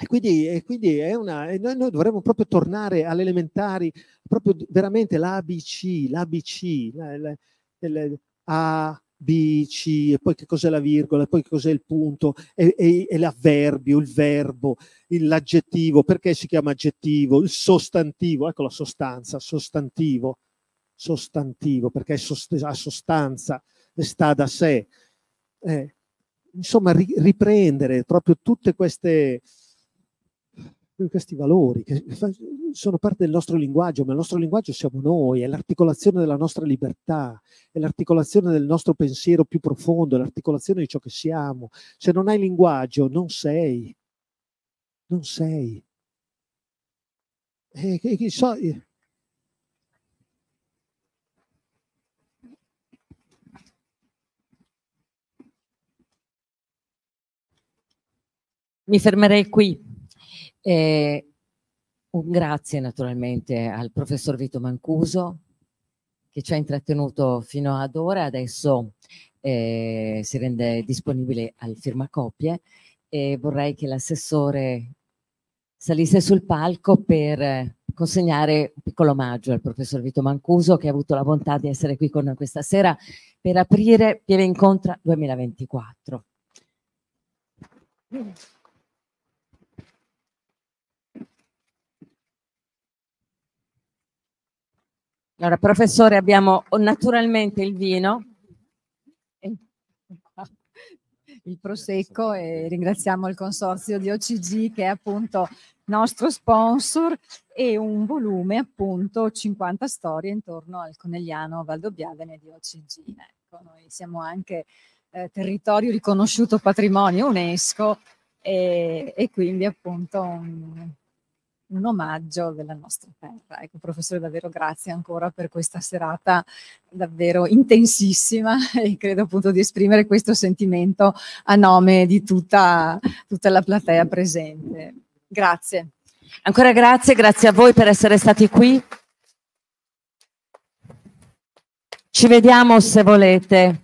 S3: E quindi, e quindi è una, noi, noi, dovremmo proprio tornare alle elementari, proprio veramente l'ABC, l'ABC, A, B, C, e poi che cos'è la virgola, e poi che cos'è il punto, e, e, e l'avverbio, il verbo, l'aggettivo, perché si chiama aggettivo, il sostantivo, ecco la sostanza, sostantivo, sostantivo, perché sost- ha sostanza, sta da sé. Eh, insomma, ri- riprendere proprio tutte queste questi valori che sono parte del nostro linguaggio, ma il nostro linguaggio siamo noi, è l'articolazione della nostra libertà, è l'articolazione del nostro pensiero più profondo, è l'articolazione di ciò che siamo. Se non hai linguaggio, non sei. Non sei. E, e, e so, eh.
S1: Mi fermerei qui. E un grazie naturalmente al professor Vito Mancuso che ci ha intrattenuto fino ad ora, adesso eh, si rende disponibile al firmacopie e vorrei che l'assessore salisse sul palco per consegnare un piccolo omaggio al professor Vito Mancuso che ha avuto la bontà di essere qui con noi questa sera per aprire Pieve Incontra 2024. Allora, professore,
S2: abbiamo naturalmente il vino, il prosecco e ringraziamo il consorzio di OCG che è appunto nostro sponsor e un volume appunto 50 storie intorno al Conegliano Valdobbiadene di OCG. Ecco, noi siamo anche eh, territorio riconosciuto patrimonio UNESCO e, e quindi appunto un, un omaggio della nostra terra. Ecco, professore, davvero grazie ancora per questa serata davvero intensissima e credo appunto di esprimere questo sentimento a nome di tutta, tutta la platea presente. Grazie. Ancora grazie, grazie a voi per essere stati qui.
S1: Ci vediamo se volete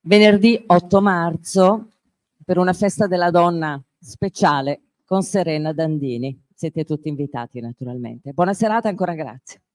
S1: venerdì 8 marzo per una festa della donna speciale con Serena Dandini. Siete tutti invitati naturalmente. Buona serata ancora, grazie.